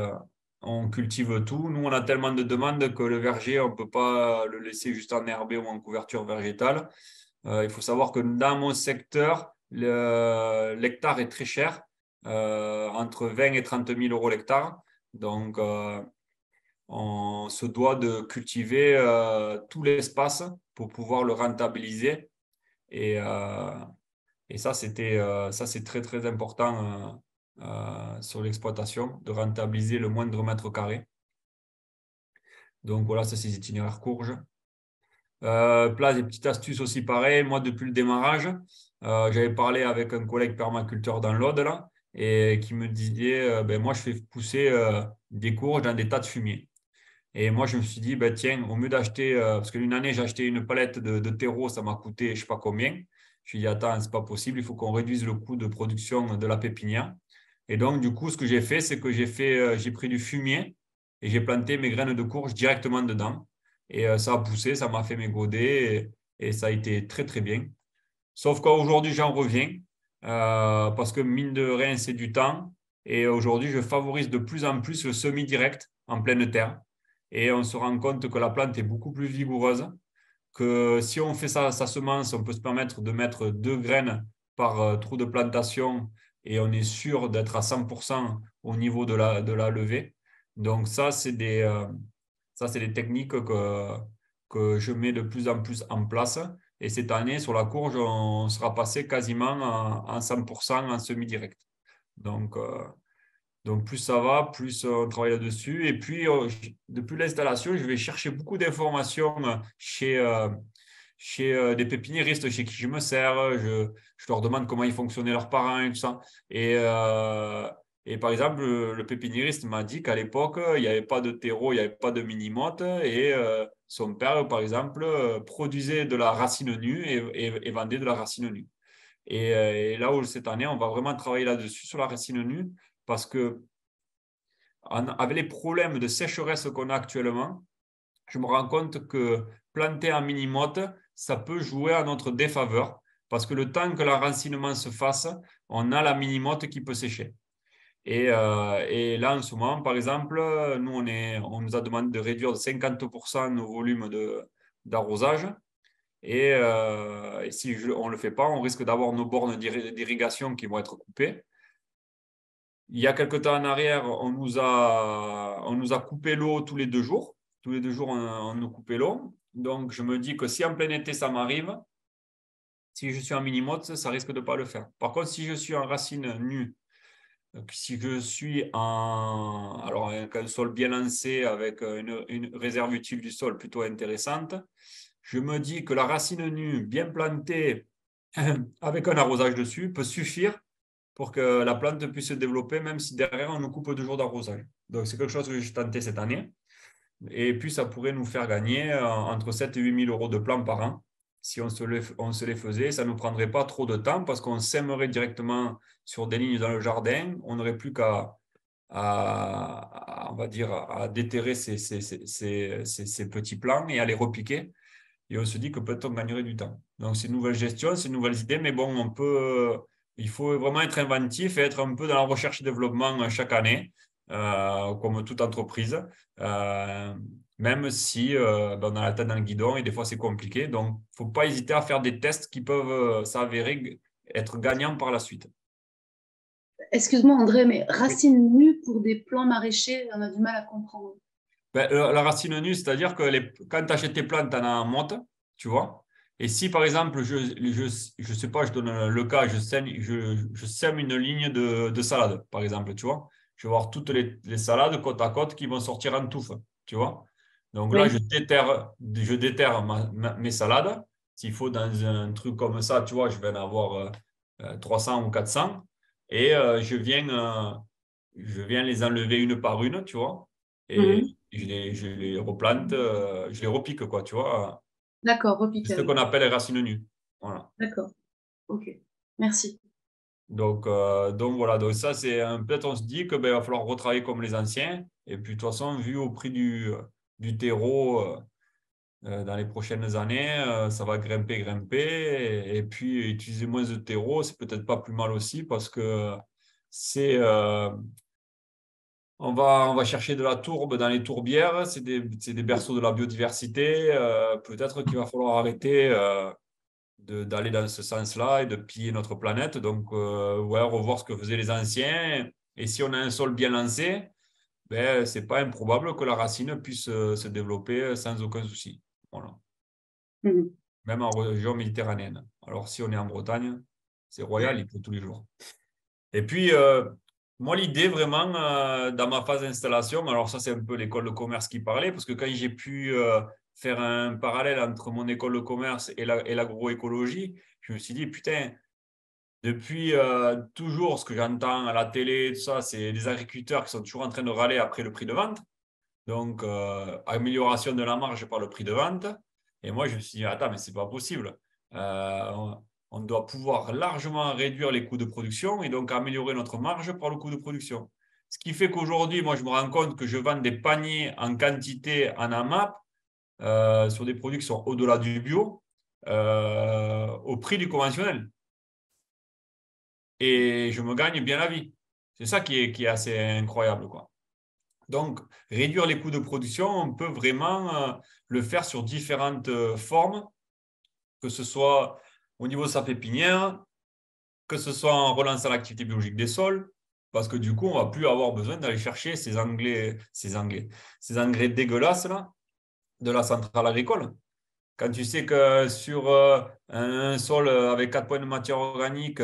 on cultive tout. Nous, on a tellement de demandes que le verger, on ne peut pas le laisser juste en herbe ou en couverture végétale. il faut savoir que dans mon secteur, l'hectare est très cher. Euh, entre 20 et 30 000 euros l'hectare. Donc, euh, on se doit de cultiver euh, tout l'espace pour pouvoir le rentabiliser. Et, ça, c'était ça, c'est très, très important sur l'exploitation, de rentabiliser le moindre mètre carré. Donc voilà, c'est ces itinéraires courges. place des petites astuces aussi pareil. Moi, depuis le démarrage, j'avais parlé avec un collègue permaculteur dans l'Aude là, et qui me disait euh, ben Moi, je fais pousser euh, des courges dans des tas de fumier. Et moi, je me suis dit ben, Tiens, au mieux d'acheter, euh, parce qu'une année, j'ai acheté une palette de, terreau, ça m'a coûté je ne sais pas combien. Je me suis dit Attends, ce pas possible, il faut qu'on réduise le coût de production de la pépinière. Et donc, du coup, ce que j'ai fait, c'est que j'ai fait, j'ai pris du fumier et j'ai planté mes graines de courge directement dedans. Et ça a poussé, ça m'a fait mes et, ça a été très, très bien. Sauf qu'aujourd'hui, j'en reviens euh, parce que mine de rien, c'est du temps. Et aujourd'hui, je favorise de plus en plus le semi-direct en pleine terre. Et on se rend compte que la plante est beaucoup plus vigoureuse, que si on fait sa, semence, on peut se permettre de mettre deux graines par euh, trou de plantation et on est sûr d'être à 100% au niveau de la, de la levée. Donc ça, c'est des, euh, ça, c'est des techniques que, que je mets de plus en plus en place et cette année, sur la courge, on sera passé quasiment à, 100% en semi-direct. Donc, euh, donc, plus ça va, plus euh, on travaille là-dessus. Et puis, euh, depuis l'installation, je vais chercher beaucoup d'informations chez, chez des pépiniéristes chez qui je me sers. Je, je, leur demande comment ils fonctionnaient leurs parents et tout ça. Et et par exemple, le pépiniériste m'a dit qu'à l'époque, euh, il n'y avait pas de terreau, il n'y avait pas de minimote. Et euh, son père, par exemple, euh, produisait de la racine nue et, vendait de la racine nue. Et, là où cette année, on va vraiment travailler là-dessus, sur la racine nue, parce que avec les problèmes de sécheresse qu'on a actuellement, je me rends compte que planter en minimote, ça peut jouer à notre défaveur, parce que le temps que racinement se fasse, on a la minimote qui peut sécher. Euh, et, là, en ce moment, par exemple, nous, on, nous a demandé de réduire de 50% nos volumes d'arrosage. Et, euh, si on ne le fait pas, on risque d'avoir nos bornes d'irrigation qui vont être coupées. Il y a quelques temps en arrière, on nous a, coupé l'eau tous les deux jours. Tous les deux jours, on, nous coupait l'eau. Donc, je me dis que si en plein été, ça m'arrive, si je suis en mini-motes, ça risque de ne pas le faire. Par contre, si je suis en racine nue, si je suis un, alors avec un sol bien lancé avec euh, une, réserve utile du sol plutôt intéressante, je me dis que la racine nue bien plantée (clears throat) avec un arrosage dessus peut suffire pour que la plante puisse se développer, même si derrière on nous coupe deux jours d'arrosage. Donc c'est quelque chose que j'ai tenté cette année. Et puis ça pourrait nous faire gagner euh, entre 7 et 8 000 euros de plants par an si on se, on se les faisait, ça ne nous prendrait pas trop de temps parce qu'on s'aimerait directement sur des lignes dans le jardin. On n'aurait plus qu'à on va dire, à déterrer ces, ces, ces, ces, petits plants et à les repiquer. Et on se dit que peut-être on gagnerait du temps. Donc, c'est une nouvelle gestion, c'est une nouvelle idée, mais bon, on peut, euh, il faut vraiment être inventif et être un peu dans la recherche et développement euh, chaque année, euh, comme toute entreprise même si euh, ben, on a la tête dans le guidon et des fois c'est compliqué. Donc, il ne faut pas hésiter à faire des tests qui peuvent euh, s'avérer être gagnants par la suite. Excuse-moi André, mais racine nue pour des plants maraîchers, on a du mal à comprendre. Ben, euh, la racine nue, c'est-à-dire que les, quand tu achètes tes plantes, tu en as en monte, tu vois. Et si par exemple, je ne je, je sais pas, je donne le cas, je sème, je, sème une ligne de, salade, par exemple, tu vois. Je vais avoir toutes les, les, salades côte à côte qui vont sortir en touffe, tu vois. Donc là, je déterre, je déterre mes salades. S'il faut, dans un truc comme ça, tu vois, je vais en avoir 300 euh, euh, ou 400. Et euh, je, viens, je viens les enlever une par une, tu vois. Et mhm. je, les, je, replante, je les repique, quoi, tu vois. D'accord, repique. C'est ce qu'on appelle les racines nues. Voilà. D'accord. OK. Merci. Donc, donc voilà, donc ça c'est peut-être on se dit qu'il ben, va falloir retravailler comme les anciens. Et puis de toute façon, vu au prix du, du terreau euh, euh, dans les prochaines années, euh, ça va grimper, grimper. Et, puis, utiliser moins de terreau, c'est peut-être pas plus mal aussi parce que c'est. on, va, on va chercher de la tourbe dans les tourbières, c'est des, des, berceaux de la biodiversité. peut-être qu'il va falloir arrêter. d'aller dans ce sens-là et de piller notre planète. Donc, ouais, revoir ce que faisaient les anciens. Et si on a un sol bien lancé, ben, ce n'est pas improbable que la racine puisse euh, se développer euh, sans aucun souci. Voilà. Mhm. Même en région méditerranéenne. Alors, si on est en Bretagne, c'est royal, il faut tous les jours. Et puis, euh, moi, l'idée vraiment, dans ma phase d'installation, alors ça, c'est un peu l'école de commerce qui parlait, parce que quand j'ai pu faire un parallèle entre mon école de commerce et l'agroécologie, je me suis dit, putain, depuis euh, toujours, ce que j'entends à la télé, tout ça, c'est des agriculteurs qui sont toujours en train de râler après le prix de vente. Donc, euh, amélioration de la marge par le prix de vente. Et moi, je me suis dit, attends, mais c'est pas possible. Euh, on, doit pouvoir largement réduire les coûts de production et donc améliorer notre marge par le coût de production. Ce qui fait qu'aujourd'hui, moi, je me rends compte que je vends des paniers en quantité en AMAP sur des produits qui sont au-delà du bio au prix du conventionnel et je me gagne bien la vie. C'est ça qui est, qui est assez incroyable. Quoi. Donc, réduire les coûts de production, on peut vraiment euh, le faire sur différentes euh, formes, que ce soit au niveau de sa pépinière, que ce soit en relançant l'activité biologique des sols, parce que du coup, on va plus avoir besoin d'aller chercher ces engrais, ces engrais, ces engrais dégueulasses là, de la centrale agricole. Quand tu sais que sur euh, un sol avec 4 points de matière organique,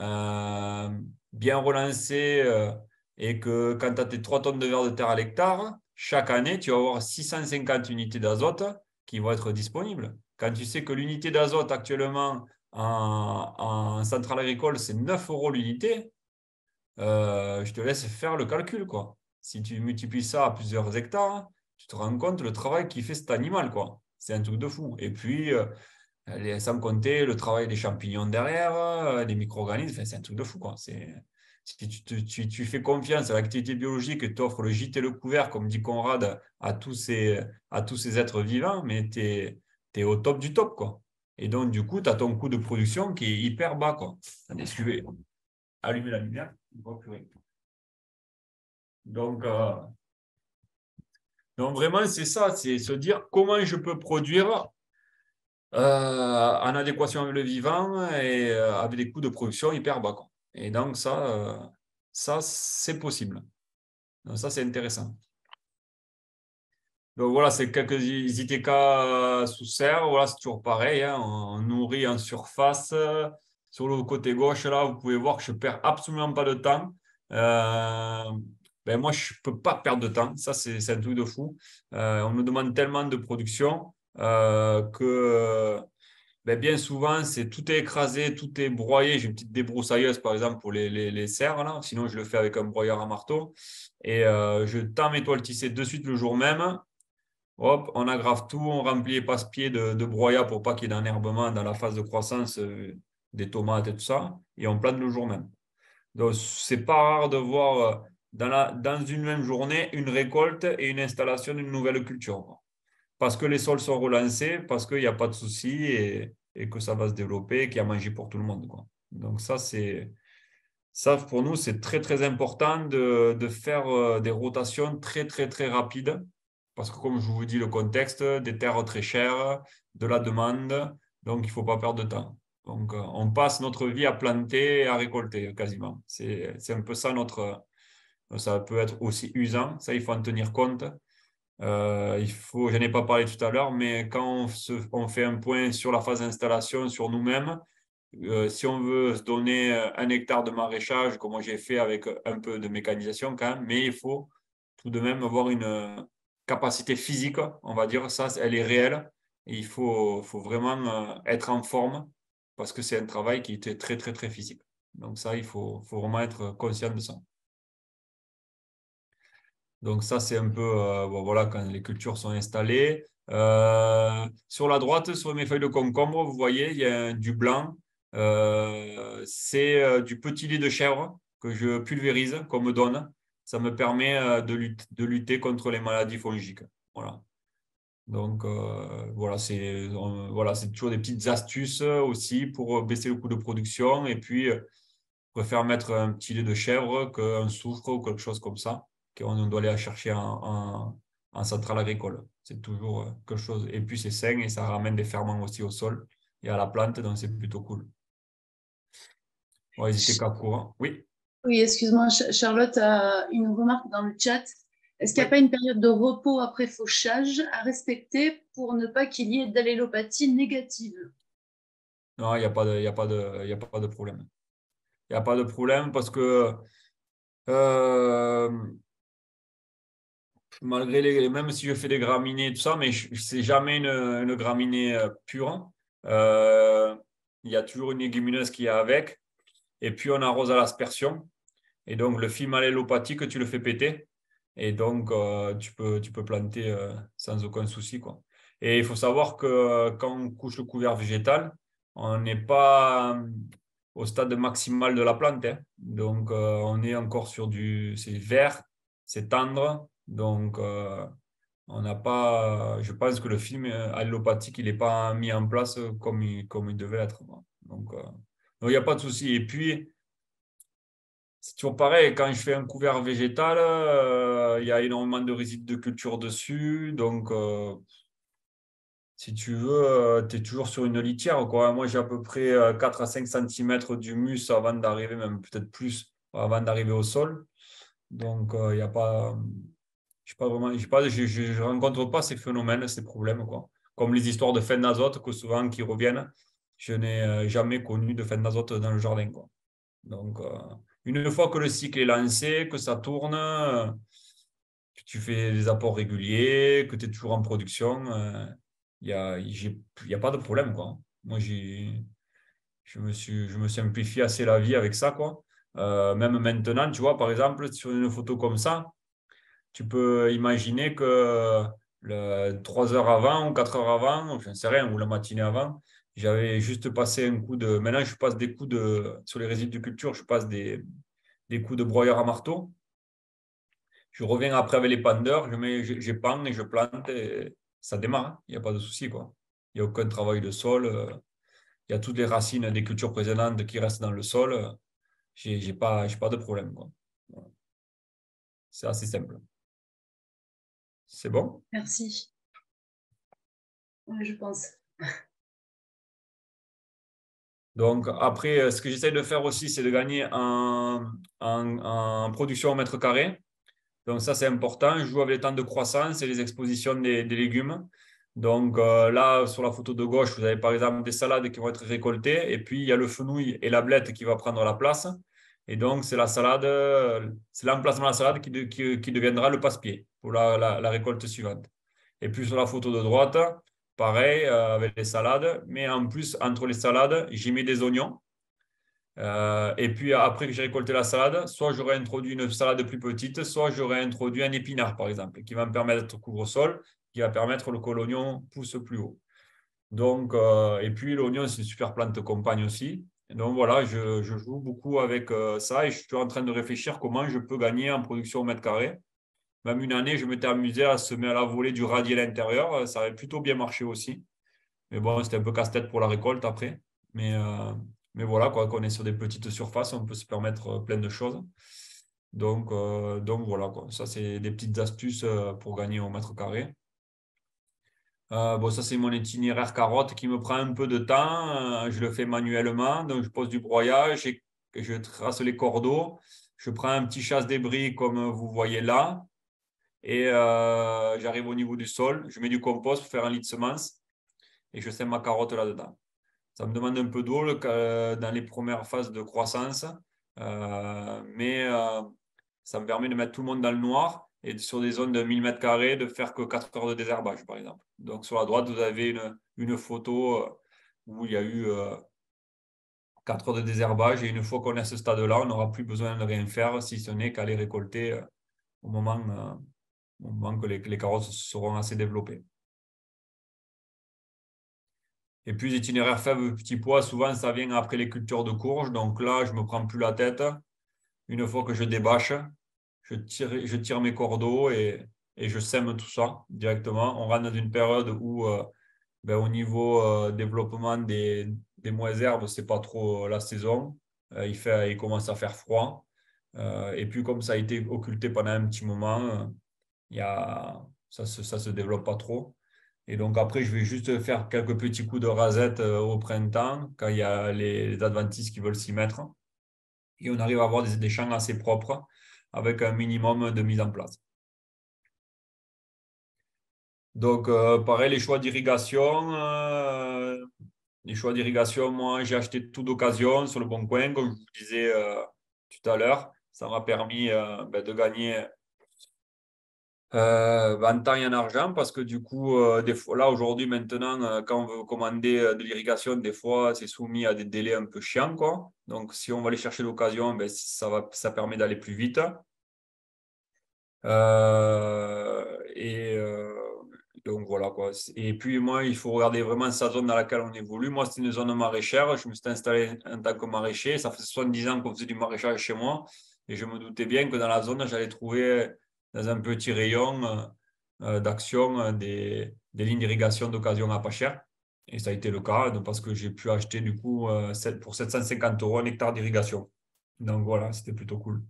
euh, bien relancé euh, et que quand tu as tes 3 tonnes de verre de terre à l'hectare, chaque année, tu vas avoir 650 unités d'azote qui vont être disponibles. Quand tu sais que l'unité d'azote actuellement en, centrale agricole, c'est 9 euros l'unité, euh, je te laisse faire le calcul. Quoi. Si tu multiplies ça à plusieurs hectares, tu te rends compte le travail qu'il fait cet animal. quoi. C'est un truc de fou. Et puis, sans compter le travail des champignons derrière, euh, des micro-organismes, c'est un truc de fou. Quoi. Si tu, fais confiance à l'activité biologique, tu offres le gîte et le couvert, comme dit Conrad, à tous ces, à tous ces êtres vivants, mais tu es, au top du top. Quoi. Et donc, du coup, tu as ton coût de production qui est hyper bas. Quoi. allumez la lumière. Donc, euh, donc vraiment, c'est ça, c'est se dire comment je peux produire euh, en adéquation avec le vivant et euh, avec des coûts de production hyper bas. Et donc ça, euh, ça c'est possible. Donc ça, c'est intéressant. Donc voilà, c'est quelques ITK sous serre. Voilà, c'est toujours pareil. Hein. On nourrit en surface. Sur le côté gauche, là, vous pouvez voir que je ne perds absolument pas de temps. ben moi, je ne peux pas perdre de temps. Ça, c'est un truc de fou. on nous demande tellement de production euh, que euh, ben, bien souvent, c'est tout est écrasé, tout est broyé. J'ai une petite débroussailleuse, par exemple, pour les, les, serres. Là. Sinon, je le fais avec un broyeur à marteau. Et euh, je tends mes toiles tissées de suite le jour même. Hop, on aggrave tout, on remplit les passe-pieds de, de, broyat pour pas qu'il y ait d'enherbement dans la phase de croissance des tomates et tout ça. Et on plante le jour même. Donc, c'est pas rare de voir dans, la, dans une même journée une récolte et une installation d'une nouvelle culture parce que les sols sont relancés, parce qu'il n'y a pas de souci et, que ça va se développer et qu'il y a manger pour tout le monde. Donc ça, c'est ça pour nous, c'est très très important de, de, faire euh, des rotations très très très rapides parce que comme je vous dis, le contexte, des terres très chères, de la demande, donc il ne faut pas perdre de temps. Donc euh, on passe notre vie à planter et à récolter quasiment. C'est un peu ça notre... Ça peut être aussi usant, ça il faut en tenir compte euh, il faut, je n'ai pas parlé tout à l'heure, mais quand on, fait un point sur la phase d'installation, sur nous-mêmes, euh, si on veut se donner euh, un hectare de maraîchage, comme j'ai fait avec un peu de mécanisation quand même, mais il faut tout de même avoir une euh, capacité physique, on va dire, ça, elle est réelle. il faut, faut vraiment être en forme parce que c'est un travail qui était très, très, très physique. Donc ça, il faut, faut vraiment être conscient de ça. Donc ça, c'est un peu euh, voilà, quand les cultures sont installées. Euh, sur la droite, sur mes feuilles de concombre, vous voyez, il y a du blanc. Euh, c'est du petit lait de chèvre que je pulvérise, qu'on me donne. Ça me permet de, lutter, de lutter contre les maladies fongiques. Voilà. Donc voilà, c'est voilà, toujours des petites astuces aussi pour baisser le coût de production. Et puis, je préfère mettre un petit lait de chèvre qu'un soufre ou quelque chose comme ça qu'on doit aller chercher en, centrale agricole. C'est toujours euh, quelque chose. Et puis c'est sain et ça ramène des ferments aussi au sol et à la plante, donc c'est plutôt cool. Oui. Oui, excuse-moi, Charlotte a une remarque dans le chat. Est-ce qu'il n'y a pas une période de repos après fauchage à respecter pour ne pas qu'il y ait d'allélopathie négative Non, il n'y a, pas de, a, pas de, a pas de problème. Il n'y a pas de problème parce que euh, malgré les, même si je fais des graminées tout ça, mais c'est jamais une, graminée euh, pure. Hein. Euh, il y a toujours une légumineuse qui est avec. Et puis on arrose à l'aspersion. Et donc le film allélopathique, tu le fais péter. Et donc euh, tu, peux, tu peux planter sans aucun souci. Quoi. Et il faut savoir que quand on couche le couvert végétal, on n'est pas au stade maximal de la plante. Hein. Donc on est encore sur du. C'est vert, c'est tendre, donc, euh, on n'a pas. Je pense que le film allopathique, il n'est pas mis en place comme il, comme il devait être euh, Donc, il n'y a pas de souci. Et puis, c'est toujours pareil, quand je fais un couvert végétal, euh, il y a énormément de résidus de culture dessus. Donc, si tu veux, tu es toujours sur une litière. Moi, j'ai à peu près 4 à 5 cm du mus avant d'arriver, même peut-être plus, avant d'arriver au sol. Donc, il n'y a pas je pas vraiment, pas, je, je, rencontre pas ces phénomènes, ces problèmes, quoi. Comme les histoires de fin d'azote, que souvent qui reviennent, je n'ai euh, jamais connu de fin d'azote dans le jardin, quoi. Donc, euh, une fois que le cycle est lancé, que ça tourne, euh, que tu fais des apports réguliers, que tu es toujours en production, il n'y a, a, pas de problème, quoi. Moi, je me, suis, je me simplifie assez la vie avec ça, quoi. même maintenant, tu vois, par exemple, sur une photo comme ça, tu peux imaginer que le, heures avant ou quatre heures avant, je ne sais rien, ou la matinée avant, j'avais juste passé un coup de. Maintenant, je passe des coups de. Sur les résidus de culture, je passe des, coups de broyeur à marteau. Je reviens après avec les pandeurs, je, mets, pends et je plante et ça démarre. Il n'y a pas de souci. Il n'y a aucun travail de sol. il y a toutes les racines des cultures précédentes qui restent dans le sol. Je j'ai n'ai pas, pas de problème. C'est assez simple. C'est bon Merci. Je pense. Donc après, euh, ce que j'essaie de faire aussi, c'est de gagner en, production en, production au mètre carré. Donc ça, c'est important. Je joue avec les temps de croissance et les expositions des, légumes. Donc euh, là, sur la photo de gauche, vous avez par exemple des salades qui vont être récoltées. Et puis, il y a le fenouil et la blette qui vont prendre la place. Et donc, c'est la salade, c'est l'emplacement de la salade qui, deviendra le passe-pied pour la, récolte suivante. Et puis sur la photo de droite, pareil euh, avec les salades, mais en plus, entre les salades, j'y mets des oignons. Euh, et puis après que j'ai récolté la salade, soit j'aurais introduit une salade plus petite, soit j'aurais introduit un épinard, par exemple, qui va me permettre de couvrir le sol qui va permettre le que l'oignon pousse plus haut. Donc, euh, et puis l'oignon, c'est une super plante compagne aussi donc voilà, je, joue beaucoup avec euh, ça et je suis en train de réfléchir comment je peux gagner en production au mètre carré. Même une année, je m'étais amusé à semer à la volée du radier à l'intérieur. Euh, ça avait plutôt bien marché aussi. Mais bon, c'était un peu casse-tête pour la récolte après. Mais, euh, mais voilà, quoi qu'on est sur des petites surfaces, on peut se permettre plein de choses. Donc, voilà, ça c'est des petites astuces pour gagner au mètre carré. Euh, bon, ça, c'est mon itinéraire carotte qui me prend un peu de temps. Euh, je le fais manuellement. Donc, je pose du broyage et je trace les cordeaux. Je prends un petit chasse débris comme vous voyez là. Et euh, j'arrive au niveau du sol. Je mets du compost pour faire un lit de semence. Et je sème ma carotte là-dedans. Ça me demande un peu d'eau dans les premières phases de croissance. mais ça me permet de mettre tout le monde dans le noir et sur des zones de 1000 m2 de faire que 4 heures de désherbage, par exemple. Donc sur la droite, vous avez une, photo euh, où il y a eu 4 euh, heures de désherbage et une fois qu'on est à ce stade-là, on n'aura plus besoin de rien faire si ce n'est qu'à récolter euh, au moment, où que les, les carottes seront assez développées. Et puis, itinéraire faible, faibles, petits pois, souvent, ça vient après les cultures de courges. Donc là, je ne me prends plus la tête. Une fois que je débâche, je tire, je tire mes cordeaux et, et je sème tout ça directement. On rentre dans une période où, euh, ben, au niveau euh, développement des, des moins herbes, c'est pas trop euh, la saison. il, fait, commence à faire froid. et puis, comme ça a été occulté pendant un petit moment, y a, ça ne se, se développe pas trop. Et donc, après, je vais juste faire quelques petits coups de rasette au printemps quand il y a les, les qui veulent s'y mettre. Et on arrive à avoir des, des champs assez propres avec un minimum de mise en place. Donc, euh, pareil, les choix d'irrigation. Euh, les choix d'irrigation, moi, j'ai acheté tout d'occasion sur le bon coin, comme je vous disais euh, tout à l'heure. Ça m'a permis ben, de gagner 20 ans et en argent parce que du coup, des fois, là, aujourd'hui, maintenant, quand on veut commander de l'irrigation, des fois, c'est soumis à des délais un peu chiants, quoi. Donc, si on va aller chercher l'occasion, ben, ça, permet d'aller plus vite. Euh, et euh, donc, voilà. Quoi. Et puis, moi, il faut regarder vraiment sa zone dans laquelle on évolue. Moi, c'est une zone maraîchère. Je me suis installé en tant que maraîcher. Ça fait 70 ans qu'on faisait du maraîchage chez moi. Et je me doutais bien que dans la zone, j'allais trouver dans un petit rayon euh, d'action des lignes d'irrigation d'occasion à pas cher. Et ça a été le cas parce que j'ai pu acheter du coup euh, pour 750 euros un hectare d'irrigation. Donc voilà, c'était plutôt cool.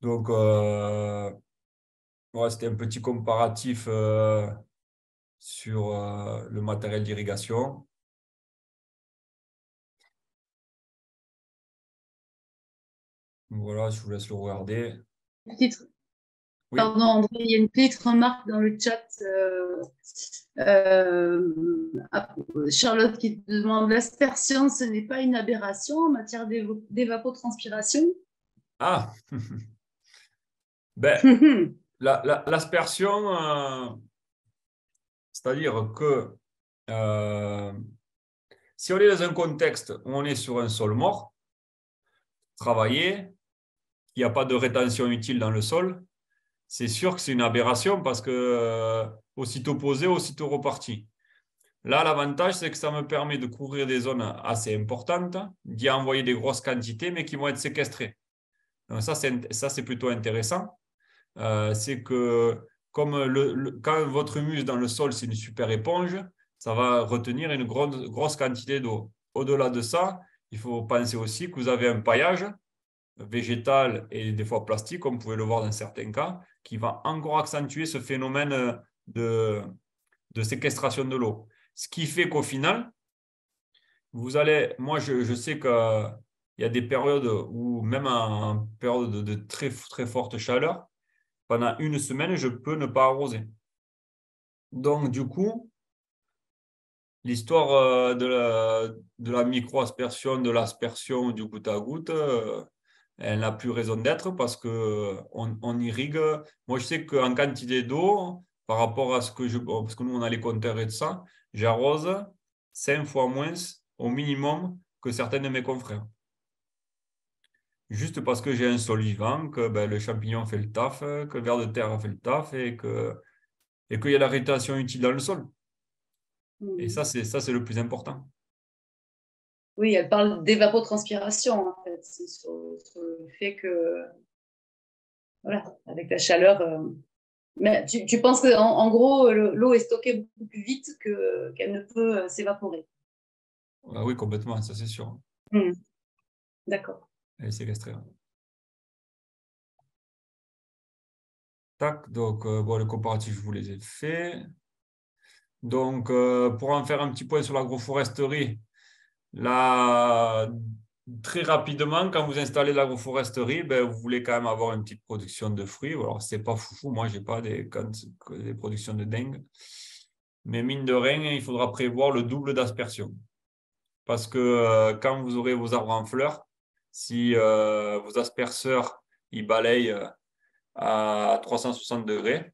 Donc euh, c'était un petit comparatif euh, sur le matériel d'irrigation. Voilà, je vous laisse le regarder. titre Pardon, André, il y a une petite remarque dans le chat. Euh, euh, ah, Charlotte qui demande l'aspersion, ce n'est pas une aberration en matière d'évapotranspiration Ah (laughs) ben, (laughs) L'aspersion, euh, c'est-à-dire que si on est dans un contexte où on est sur un sol mort, travaillé il n'y a pas de rétention utile dans le sol, c'est sûr que c'est une aberration parce que euh, aussitôt posé, aussitôt reparti. Là, l'avantage, c'est que ça me permet de couvrir des zones assez importantes, d'y envoyer des grosses quantités, mais qui vont être séquestrées. Donc ça, c'est plutôt intéressant. Euh, c'est que comme quand votre humus dans le sol, c'est une super éponge, ça va retenir une grosse, grosse quantité d'eau. Au-delà de ça, il faut penser aussi que vous avez un paillage végétal et des fois plastique, comme vous pouvez le voir dans certains cas, qui va encore accentuer ce phénomène euh, de, séquestration de l'eau. Ce qui fait qu'au final, vous allez, moi je, sais qu'il y a des périodes où même en, période de, très, très forte chaleur, pendant une semaine, je peux ne pas arroser. Donc du coup, l'histoire euh, de la, de la micro-aspersion, de l'aspersion du goutte à goutte, euh, elle n'a plus raison d'être parce que on, irrigue. Moi, je sais qu'en quantité d'eau, par rapport à ce que je. Parce que nous, on a les compteurs et tout ça, j'arrose 5 fois moins au minimum que certains de mes confrères. Juste parce que j'ai un sol vivant, que ben, le champignon fait le taf, que le ver de terre fait le taf et que et qu'il y a la rétention utile dans le sol. Et mmh. ça, c'est ça, c'est le plus important. Oui, elle parle d'évapotranspiration, en fait. C'est sur, le fait que, voilà, avec la chaleur. Euh, mais tu, penses qu'en en gros, l'eau est stockée beaucoup plus vite qu'elle ne peut euh, s'évaporer ah Oui, complètement, ça c'est sûr. Hmm. D'accord. Elle est séquestrée. Hein. Tac, donc euh, bon, le comparatif, je vous les ai fait. Donc, pour en faire un petit point sur l'agroforesterie, Là, très rapidement, quand vous installez l'agroforesterie, ben, vous voulez quand même avoir une petite production de fruits. Alors, ce n'est pas foufou. Moi, je n'ai pas des, des, productions de dingue. Mais mine de rien, il faudra prévoir le double d'aspersion. Parce que euh, quand vous aurez vos arbres en fleurs, si euh, vos asperceurs ils balayent euh, à 360 degrés,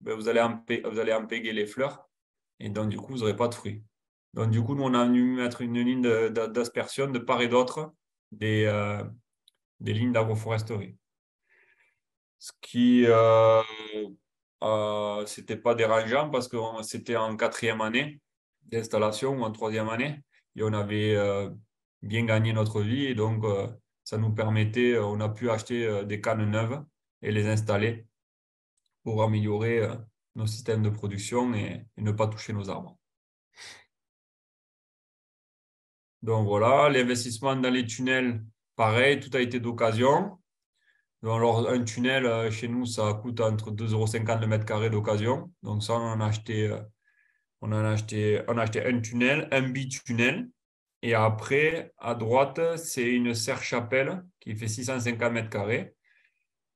ben, vous, allez vous allez les fleurs. Et donc, du coup, vous n'aurez pas de fruits. Donc, du coup, nous, on a dû mettre une ligne d'aspersion de, part et d'autre des, euh, lignes d'agroforesterie. Ce qui euh, euh, c'était pas dérangeant parce que c'était en quatrième année d'installation ou en troisième année et on avait euh, bien gagné notre vie et donc ça nous permettait, on a pu acheter des cannes neuves et les installer pour améliorer nos systèmes de production et ne pas toucher nos arbres. Donc voilà, l'investissement dans les tunnels, pareil, tout a été d'occasion. Alors, un tunnel, euh, chez nous, ça coûte entre 2,50 euros le mètre carré d'occasion. Donc ça, euh, on en a acheté, on a acheté, un tunnel, un bitunnel. Et après, à droite, c'est une serre-chapelle qui fait 650 mètres carrés.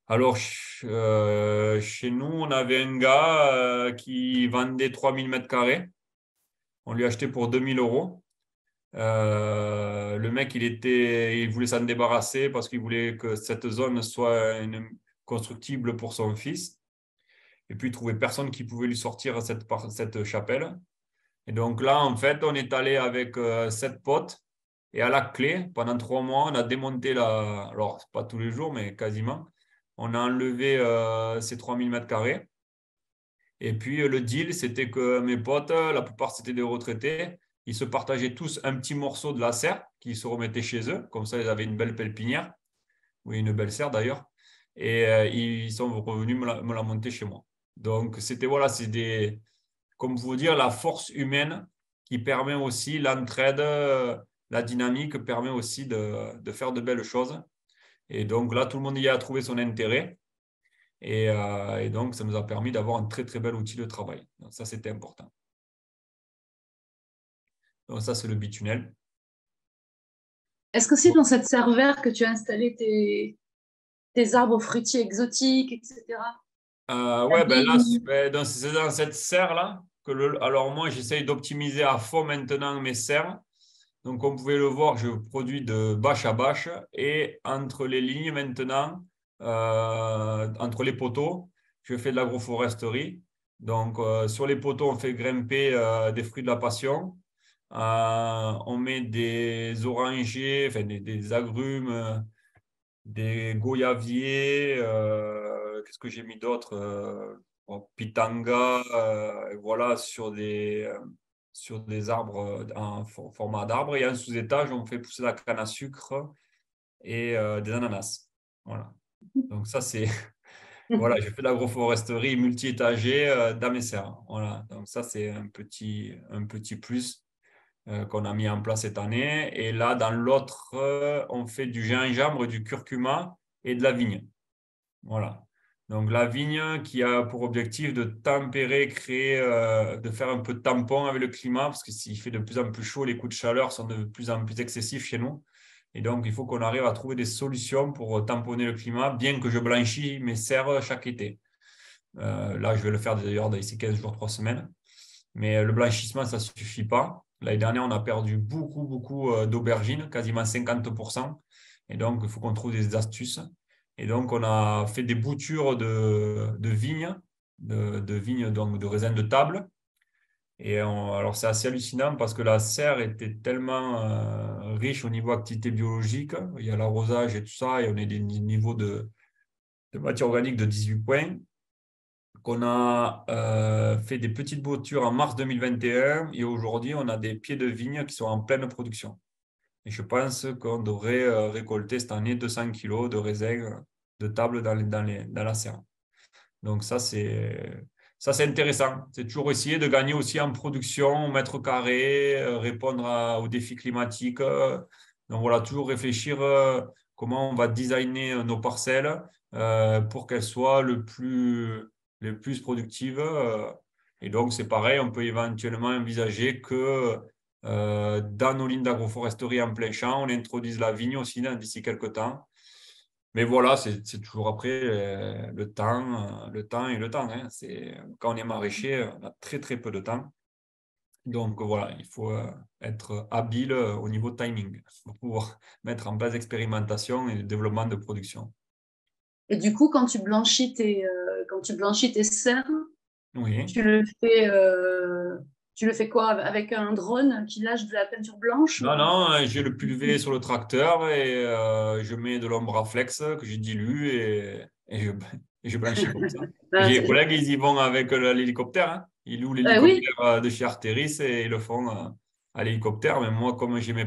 Alors, euh, chez nous, on avait un gars qui vendait 3000 mètres carrés. On lui acheté pour 2000 euros. Euh, le mec, il, était, il voulait s'en débarrasser parce qu'il voulait que cette zone soit constructible pour son fils. Et puis, il trouvait personne qui pouvait lui sortir cette, chapelle. Et donc là, en fait, on est allé avec euh, sept potes. Et à la clé, pendant trois mois, on a démonté la... Alors, pas tous les jours, mais quasiment. On a enlevé euh, ces 3000 mètres carrés. Et puis, le deal, c'était que mes potes, la plupart, c'était des retraités ils se partageaient tous un petit morceau de la serre qu'ils se remettaient chez eux. Comme ça, ils avaient une belle pépinière, Oui, une belle serre d'ailleurs. Et euh, ils sont revenus me la, me monter chez moi. Donc, c'était, voilà, c'est des, comme vous dire, la force humaine qui permet aussi l'entraide, euh, la dynamique permet aussi de, faire de belles choses. Et donc là, tout le monde y a trouvé son intérêt. Euh, et, donc, ça nous a permis d'avoir un très, très bel outil de travail. Donc, ça, c'était important. Donc ça, c'est le bitunnel. Est-ce que c'est dans cette serre verte que tu as installé tes, arbres fruitiers exotiques, etc. Euh, ouais, ben là, ben, c'est dans, cette serre-là que alors moi, j'essaye d'optimiser à fond maintenant mes serres. Donc, comme vous pouvez le voir, je produis de bâche à bâche et entre les lignes maintenant, euh, entre les poteaux, je fais de l'agroforesterie. Donc, euh, sur les poteaux, on fait grimper euh, des fruits de la passion. Euh, on met des orangers, enfin des, agrumes, euh, des goyaviers. Euh, qu'est-ce que j'ai mis d'autre oh, Pitanga, voilà, sur des, sur des arbres, en format d'arbre. Et un sous-étage, on fait pousser la canne à sucre et des ananas. Voilà. Donc ça, c'est... (laughs) voilà, j'ai fait de l'agroforesterie multi-étagée euh, serres. Voilà. Donc ça, c'est un petit, un petit plus. Euh, qu'on a mis en place cette année. Et là, dans l'autre, euh, on fait du gingembre, du curcuma et de la vigne. Voilà. Donc la vigne qui a pour objectif de tempérer, créer, euh, de faire un peu de tampon avec le climat, parce que s'il fait de plus en plus chaud, les coups de chaleur sont de plus en plus excessifs chez nous. Et donc il faut qu'on arrive à trouver des solutions pour tamponner le climat, bien que je blanchis mes serres chaque été. là, je vais le faire d'ailleurs d'ici 15 jours, 3 semaines. Mais le blanchissement, ça ne suffit pas. L'année dernière, on a perdu beaucoup, beaucoup euh, d'aubergines, quasiment 50%. Et donc, il faut qu'on trouve des astuces. Et donc, on a fait des boutures de, de vignes, de, donc de raisins de table. Et alors, c'est assez hallucinant parce que la serre était tellement euh, riche au niveau activité biologique. Il y a l'arrosage et tout ça, et on est des niveaux de matière organique de 18 points qu'on a euh, fait des petites boutures en mars 2021 et aujourd'hui, on a des pieds de vigne qui sont en pleine production. Et je pense qu'on devrait euh, récolter cette année 200 kg de raisins de table dans, dans, la serre. Donc ça, c'est... Ça, c'est intéressant. C'est toujours essayer de gagner aussi en production, au mètre carré, euh, répondre aux défis climatiques. Donc voilà, toujours réfléchir comment on va designer nos parcelles pour qu'elles soient le plus, les plus productives. Euh, et donc, c'est pareil, on peut éventuellement envisager que euh, dans nos lignes d'agroforesterie en plein champ, on introduise la vigne aussi d'ici quelques temps. Mais voilà, c'est toujours après euh, le temps, le temps et le temps. Hein. Quand on est maraîcher, on a très très peu de temps. Donc voilà, il faut être habile au niveau timing pour pouvoir (laughs) mettre en place l'expérimentation et le développement de production. Et du coup, quand tu blanchis tes, euh, quand tu blanchis tes serres, tu, le fais, euh, tu le fais quoi Avec un drone qui lâche de la peinture blanche Non, non, euh, j'ai le pulvé sur le tracteur et euh, je mets de l'ombre à flex que j'ai dilue et, je, blanchis comme ça. (laughs) Ah, collègues, ils y vont avec l'hélicoptère. Hein. Ils louent ah l'hélicoptère de chez Arteris et ils le font à l'hélicoptère. Mais moi, comme j'ai mes,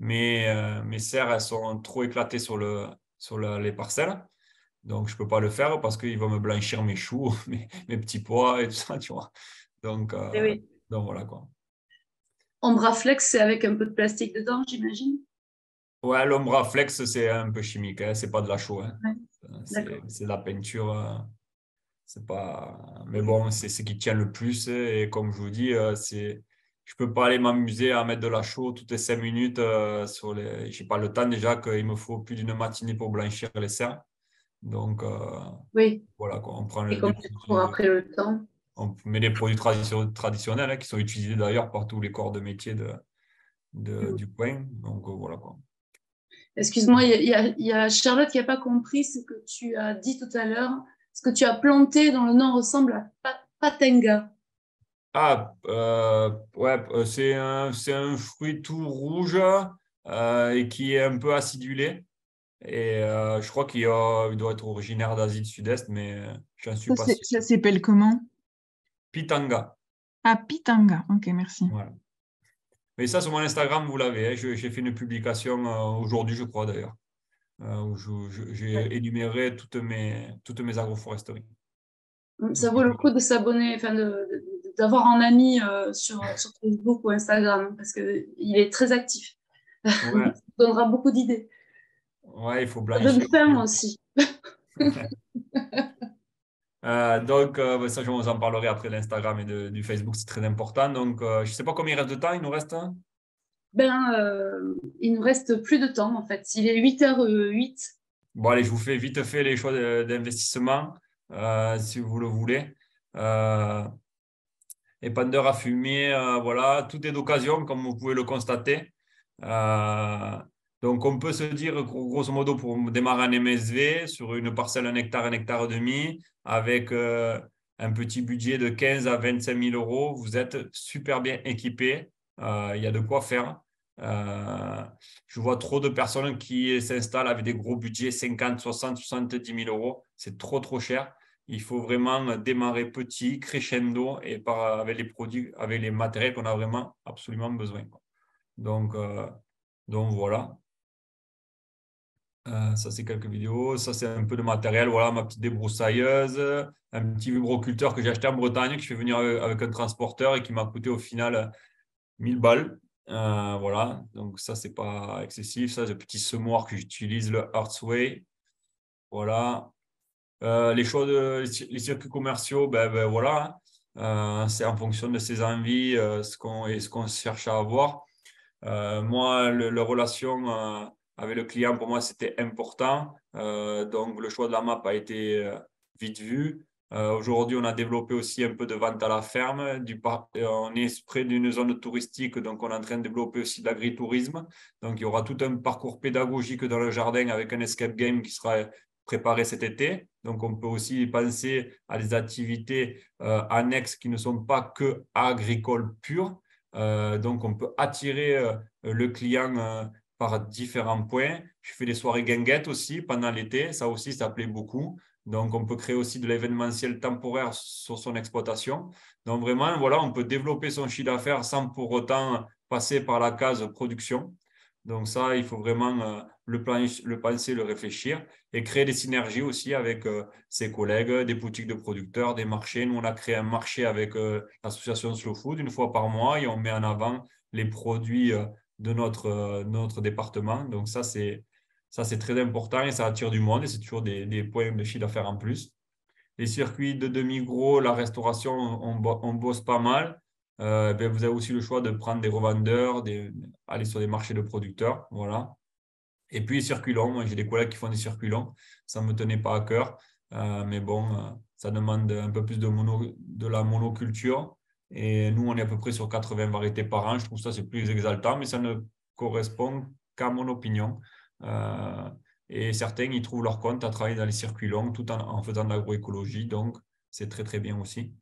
mes, serres, elles sont trop éclatées sur, le, sur les parcelles donc, je ne peux pas le faire parce qu'il va me blanchir mes choux, (laughs) mes, petits pois et tout ça, tu vois. Donc, euh, eh donc voilà quoi. Flex, c'est avec un peu de plastique dedans, j'imagine Ouais, Flex, c'est un peu chimique, hein, c'est pas de la chaux. Hein. C'est de la peinture. Euh, c'est pas... Mais bon, c'est ce qui tient le plus. Et comme je vous dis, euh, c'est je peux pas aller m'amuser à mettre de la chaux toutes les cinq minutes. sur les... Je n'ai pas le temps déjà qu'il me faut plus d'une matinée pour blanchir les serres. Donc, euh, voilà, quoi, on prend Et après le temps. On met produits traditionnels hein, qui sont utilisés d'ailleurs par tous les corps de métier de, mm. du coin. Donc, euh, voilà quoi. Excuse-moi, il y, a Charlotte qui n'a pas compris ce que tu as dit tout à l'heure. Ce que tu as planté dans le nom ressemble à Patenga. Ah, euh, ouais, c'est un, un, fruit tout rouge et qui est un peu acidulé. Et euh, je crois qu'il doit être originaire d'Asie du Sud-Est, mais euh, je n'en suis pas sûr. Ça s'appelle comment Pitanga. Ah, Pitanga. Ok, merci. Voilà. Mais ça, sur mon Instagram, vous l'avez. Hein. J'ai fait une publication euh, aujourd'hui, je crois d'ailleurs, où j'ai énuméré toutes mes, toutes mes agroforesteries. Hum, ça vaut le coup de s'abonner, d'avoir un ami sur, (laughs) sur, Facebook ou Instagram, parce qu'il est très actif. Ouais. (laughs) vous donnera beaucoup d'idées. Ouais, il faut blanchir. me moi aussi. (laughs) Euh, donc, euh, bah, ça, je vous en parlerai après l'Instagram et du Facebook, c'est très important. Donc, euh, je ne sais pas combien il reste de temps, il nous reste Ben, il nous reste plus de temps en fait. Il est 8h08. Bon, allez, je vous fais vite fait les choix d'investissement, si vous le voulez. Et à fumer, voilà, tout est d'occasion, comme vous pouvez le constater. Euh, donc, on peut se dire, grosso modo, pour démarrer un MSV, sur une parcelle, un hectare, un hectare et demi, avec euh, un petit budget de 15 à 25 000 euros, vous êtes super bien équipé. Euh, il y a de quoi faire. Euh, je vois trop de personnes qui s'installent avec des gros budgets, 50, 60, 70 000 euros. C'est trop, trop cher. Il faut vraiment démarrer petit, crescendo, et par, avec les produits, avec les matériels qu'on a vraiment absolument besoin. Donc, donc voilà. Euh, ça, c'est quelques vidéos. Ça, c'est un peu de matériel. Voilà, ma petite débroussailleuse, un petit vibroculteur que j'ai acheté en Bretagne, que je fais venir avec un transporteur et qui m'a coûté au final 1000 balles. Euh, voilà, donc ça, c'est pas excessif. Ça, le petit semoir que j'utilise, le Artsway. Voilà. Euh, les choses, les circuits commerciaux, ben, ben voilà. c'est en fonction de ses envies ce qu'on, et ce qu'on cherche à avoir. moi, la relation avec le client, pour moi, c'était important. Euh, donc, le choix de la map a été euh, vite vu. Euh, aujourd'hui, on a développé aussi un peu de vente à la ferme. On est près d'une zone touristique, donc on est en train de développer aussi de l'agritourisme. Donc, il y aura tout un parcours pédagogique dans le jardin avec un escape game qui sera préparé cet été. Donc, on peut aussi penser à des activités annexes qui ne sont pas que agricoles pures. donc, on peut attirer le client différents points. Je fais des soirées guinguettes aussi pendant l'été. Ça aussi, ça plaît beaucoup. Donc, on peut créer aussi de l'événementiel temporaire sur son exploitation. Donc, vraiment, voilà, on peut développer son chiffre d'affaires sans pour autant passer par la case production. Donc, ça, il faut vraiment euh, le, plan, le penser, le réfléchir et créer des synergies aussi avec euh, ses collègues, des boutiques de producteurs, des marchés. Nous, on a créé un marché avec euh, l'association Slow Food une fois par mois et on met en avant les produits de notre, euh, notre département. Donc ça, c'est très important et ça attire du monde et c'est toujours des, des, points de chiffre faire en plus. Les circuits de demi-gros, la restauration, on, bosse pas mal. Euh, ben, vous avez aussi le choix de prendre des revendeurs, des, aller sur des marchés de producteurs. Voilà. Et puis les circuits j'ai des collègues qui font des circuits ça ne me tenait pas à cœur. Euh, mais bon, ça demande un peu plus de, de la monoculture. Et nous, on est à peu près sur 80 variétés par an. Je trouve ça, c'est plus exaltant, mais ça ne correspond qu'à mon opinion. Euh, et certains, ils trouvent leur compte à travailler dans les circuits longs tout en, faisant de l'agroécologie. Donc, c'est très, très bien aussi.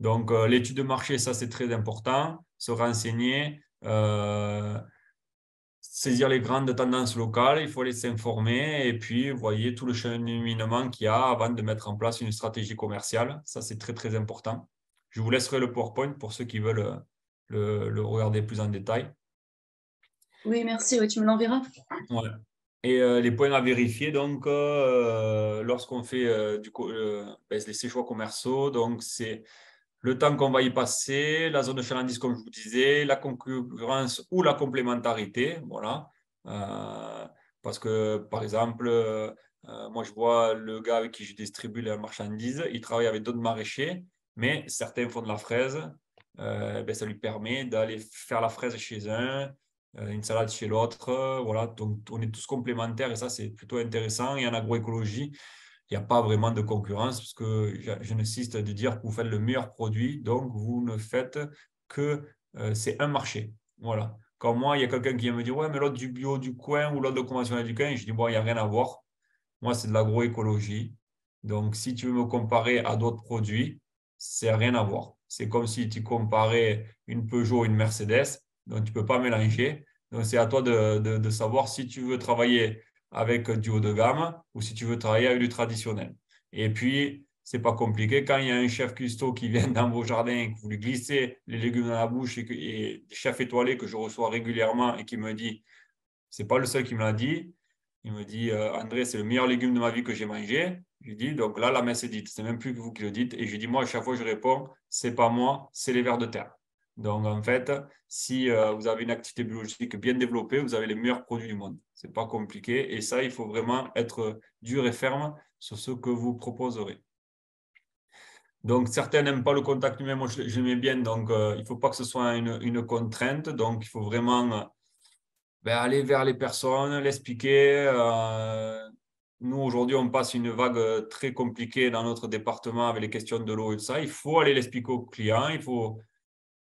Donc, euh, l'étude de marché, ça, c'est très important. Se renseigner, euh, saisir les grandes tendances locales, il faut les s'informer. Et puis, voyez tout le cheminement qu'il y a avant de mettre en place une stratégie commerciale. Ça, c'est très, très important. Je vous laisserai le PowerPoint pour ceux qui veulent euh, le, regarder plus en détail. Oui, merci. tu me l'enverras. Ouais. Et euh, les points à vérifier, donc, euh, lorsqu'on fait du ben, les choix commerciaux, donc c'est le temps qu'on va y passer, la zone de chalandise, comme je vous disais, la concurrence ou la complémentarité, voilà. parce que, par exemple, moi, je vois le gars avec qui je distribue la marchandise, il travaille avec d'autres maraîchers. Mais certains font de la fraise, euh, ben, ça lui permet d'aller faire la fraise chez un, euh, une salade chez l'autre. Voilà, donc on est tous complémentaires et ça, c'est plutôt intéressant. Et en agroécologie, il n'y a pas vraiment de concurrence parce que je n'insiste de dire que vous faites le meilleur produit, donc vous ne faites que euh, c'est un marché. Voilà. Quand moi, il y a quelqu'un qui vient me dire Ouais, mais l'autre du bio du coin ou l'autre de conventionnel du coin, je dis Bon, il n'y a rien à voir. Moi, c'est de l'agroécologie. Donc, si tu veux me comparer à d'autres produits, c'est rien à voir. C'est comme si tu comparais une Peugeot et une Mercedes, donc tu ne peux pas mélanger. Donc c'est à toi de, savoir si tu veux travailler avec du haut de gamme ou si tu veux travailler avec du traditionnel. Et puis, c'est pas compliqué. Quand il y a un chef custo qui vient dans vos jardins et que vous lui glissez les légumes dans la bouche et, chef étoilé que je reçois régulièrement et qui me dit, c'est pas le seul qui me l'a dit, il me dit, euh, André, c'est le meilleur légume de ma vie que j'ai mangé. Je dis, donc là, la main c'est dite, c'est même plus que vous qui le dites. Et je dis, moi, à chaque fois, je réponds, c'est pas moi, c'est les vers de terre. Donc, en fait, si euh, vous avez une activité biologique bien développée, vous avez les meilleurs produits du monde. Ce n'est pas compliqué. Et ça, il faut vraiment être dur et ferme sur ce que vous proposerez. Donc, certains n'aiment pas le contact humain. Moi, je, l'aimais bien. Donc, euh, il ne faut pas que ce soit une, contrainte. Donc, il faut vraiment euh, ben, aller vers les personnes, l'expliquer, nous, aujourd'hui, on passe une vague euh, très compliquée dans notre département avec les questions de l'eau et tout ça. Il faut aller l'expliquer aux clients. Il faut.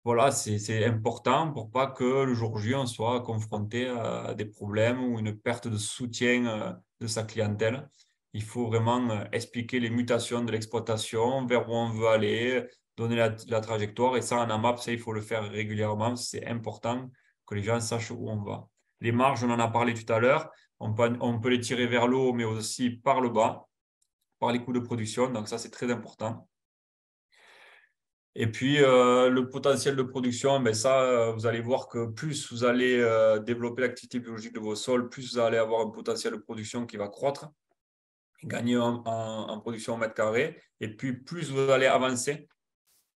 Voilà, c'est important pour pas que le jour J, on soit confronté à des problèmes ou une perte de soutien euh, de sa clientèle. Il faut vraiment euh, expliquer les mutations de l'exploitation, vers où on veut aller, donner la, trajectoire. Et ça, en AMAP, ça, il faut le faire régulièrement. C'est important que les gens sachent où on va. Les marges, on en a parlé tout à l'heure. On peut, les tirer vers le haut, mais aussi par le bas, par les coûts de production. Donc ça, c'est très important. Et puis, euh, le potentiel de production, ben ça, euh, vous allez voir que plus vous allez euh, développer l'activité biologique de vos sols, plus vous allez avoir un potentiel de production qui va croître, gagner en, production au mètre carré. Et puis, plus vous allez avancer,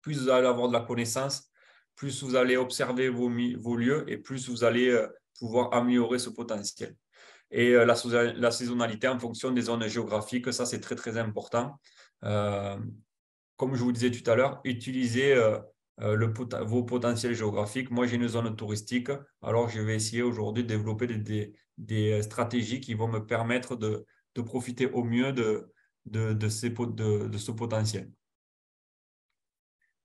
plus vous allez avoir de la connaissance, plus vous allez observer vos, lieux et plus vous allez pouvoir améliorer ce potentiel et euh, la, saisonnalité en fonction des zones géographiques. Ça, c'est très, très important. Euh, comme je vous disais tout à l'heure, utilisez euh, vos potentiels géographiques. Moi, j'ai une zone touristique, alors je vais essayer aujourd'hui de développer des, des, stratégies qui vont me permettre de, de profiter au mieux de, de, de ce potentiel.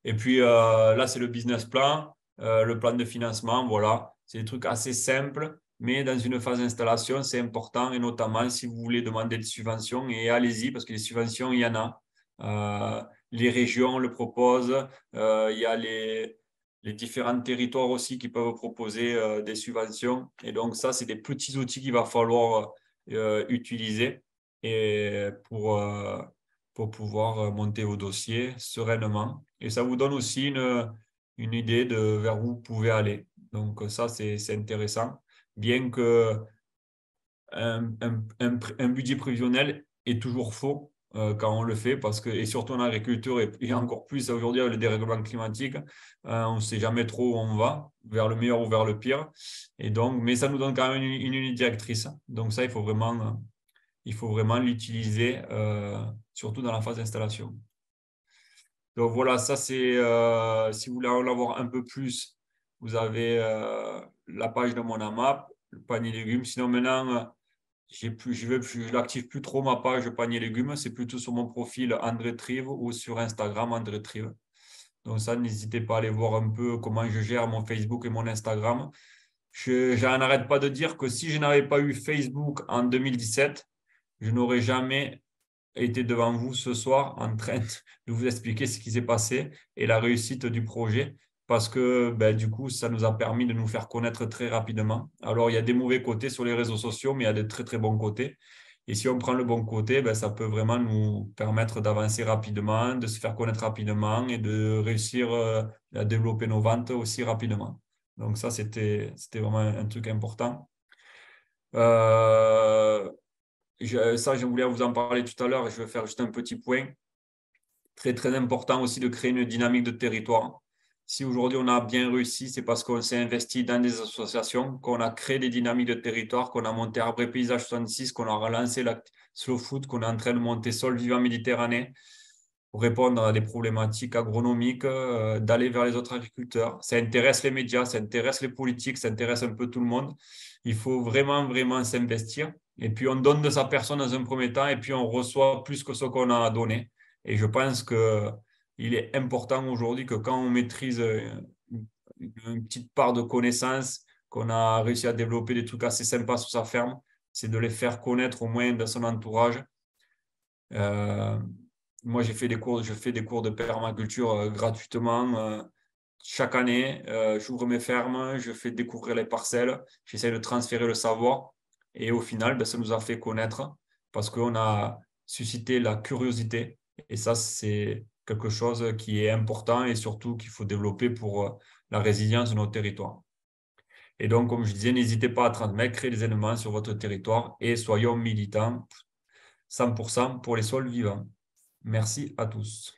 Et puis là, c'est le business plan, le plan de financement. Voilà, c'est des trucs assez simples mais dans une phase d'installation, c'est important, et notamment si vous voulez demander des subventions, et allez-y, parce que les subventions, il y en a. Euh, les régions le proposent, euh, il y a les, les, différents territoires aussi qui peuvent proposer euh, des subventions. Et donc ça, c'est des petits outils qu'il va falloir utiliser et pour, pour pouvoir monter vos dossiers sereinement. Et ça vous donne aussi une, une idée de vers où vous pouvez aller. Donc ça, c'est intéressant bien que un, un, budget prévisionnel est toujours faux euh, quand on le fait, parce que, et surtout en agriculture, et, encore plus aujourd'hui avec le dérèglement climatique, euh, on ne sait jamais trop où on va, vers le meilleur ou vers le pire. Et donc, mais ça nous donne quand même une, unité directrice. Donc ça, il faut vraiment il faut vraiment l'utiliser, euh, surtout dans la phase d'installation. Donc voilà, ça c'est, si vous voulez en avoir un peu plus, vous avez la page de mon AMAP, le panier légumes. Sinon, maintenant, euh, je n'active plus trop ma page panier légumes. C'est plutôt sur mon profil André Trive ou sur Instagram André Trive. Donc ça, n'hésitez pas à aller voir un peu comment je gère mon Facebook et mon Instagram. Je, je n'arrête pas de dire que si je n'avais pas eu Facebook en 2017, je n'aurais jamais été devant vous ce soir en train de vous expliquer ce qui s'est passé et la réussite du projet parce que ben, du coup, ça nous a permis de nous faire connaître très rapidement. Alors, il y a des mauvais côtés sur les réseaux sociaux, mais il y a des très, très bons côtés. Et si on prend le bon côté, ben, ça peut vraiment nous permettre d'avancer rapidement, de se faire connaître rapidement et de réussir euh, à développer nos ventes aussi rapidement. Donc ça, c'était vraiment un truc important. Euh, ça, je voulais vous en parler tout à l'heure. Je vais faire juste un petit point. Très, très important aussi de créer une dynamique de territoire. Si aujourd'hui on a bien réussi, c'est parce qu'on s'est investi dans des associations, qu'on a créé des dynamiques de territoire, qu'on a monté Arbre Paysage 66, qu'on a relancé la Slow Food, qu'on est en train de monter Sol Vivant Méditerranée pour répondre à des problématiques agronomiques, euh, d'aller vers les autres agriculteurs. Ça intéresse les médias, ça intéresse les politiques, ça intéresse un peu tout le monde. Il faut vraiment, vraiment s'investir. Et puis on donne de sa personne dans un premier temps et puis on reçoit plus que ce qu'on a donné. Et je pense que il est important aujourd'hui que quand on maîtrise euh, une, petite part de connaissances, qu'on a réussi à développer des trucs assez sympas sur sa ferme, c'est de les faire connaître au moins dans son entourage. Euh, moi, j'ai fait des cours, je fais des cours de permaculture euh, gratuitement chaque année. J'ouvre mes fermes, je fais découvrir les parcelles, j'essaie de transférer le savoir. Et au final, ben, ça nous a fait connaître parce qu'on a suscité la curiosité. Et ça, c'est quelque chose qui est important et surtout qu'il faut développer pour euh, la résilience de nos territoires. Et donc, comme je disais, n'hésitez pas à transmettre, créer des éléments sur votre territoire et soyons militants 100% pour les sols vivants. Merci à tous.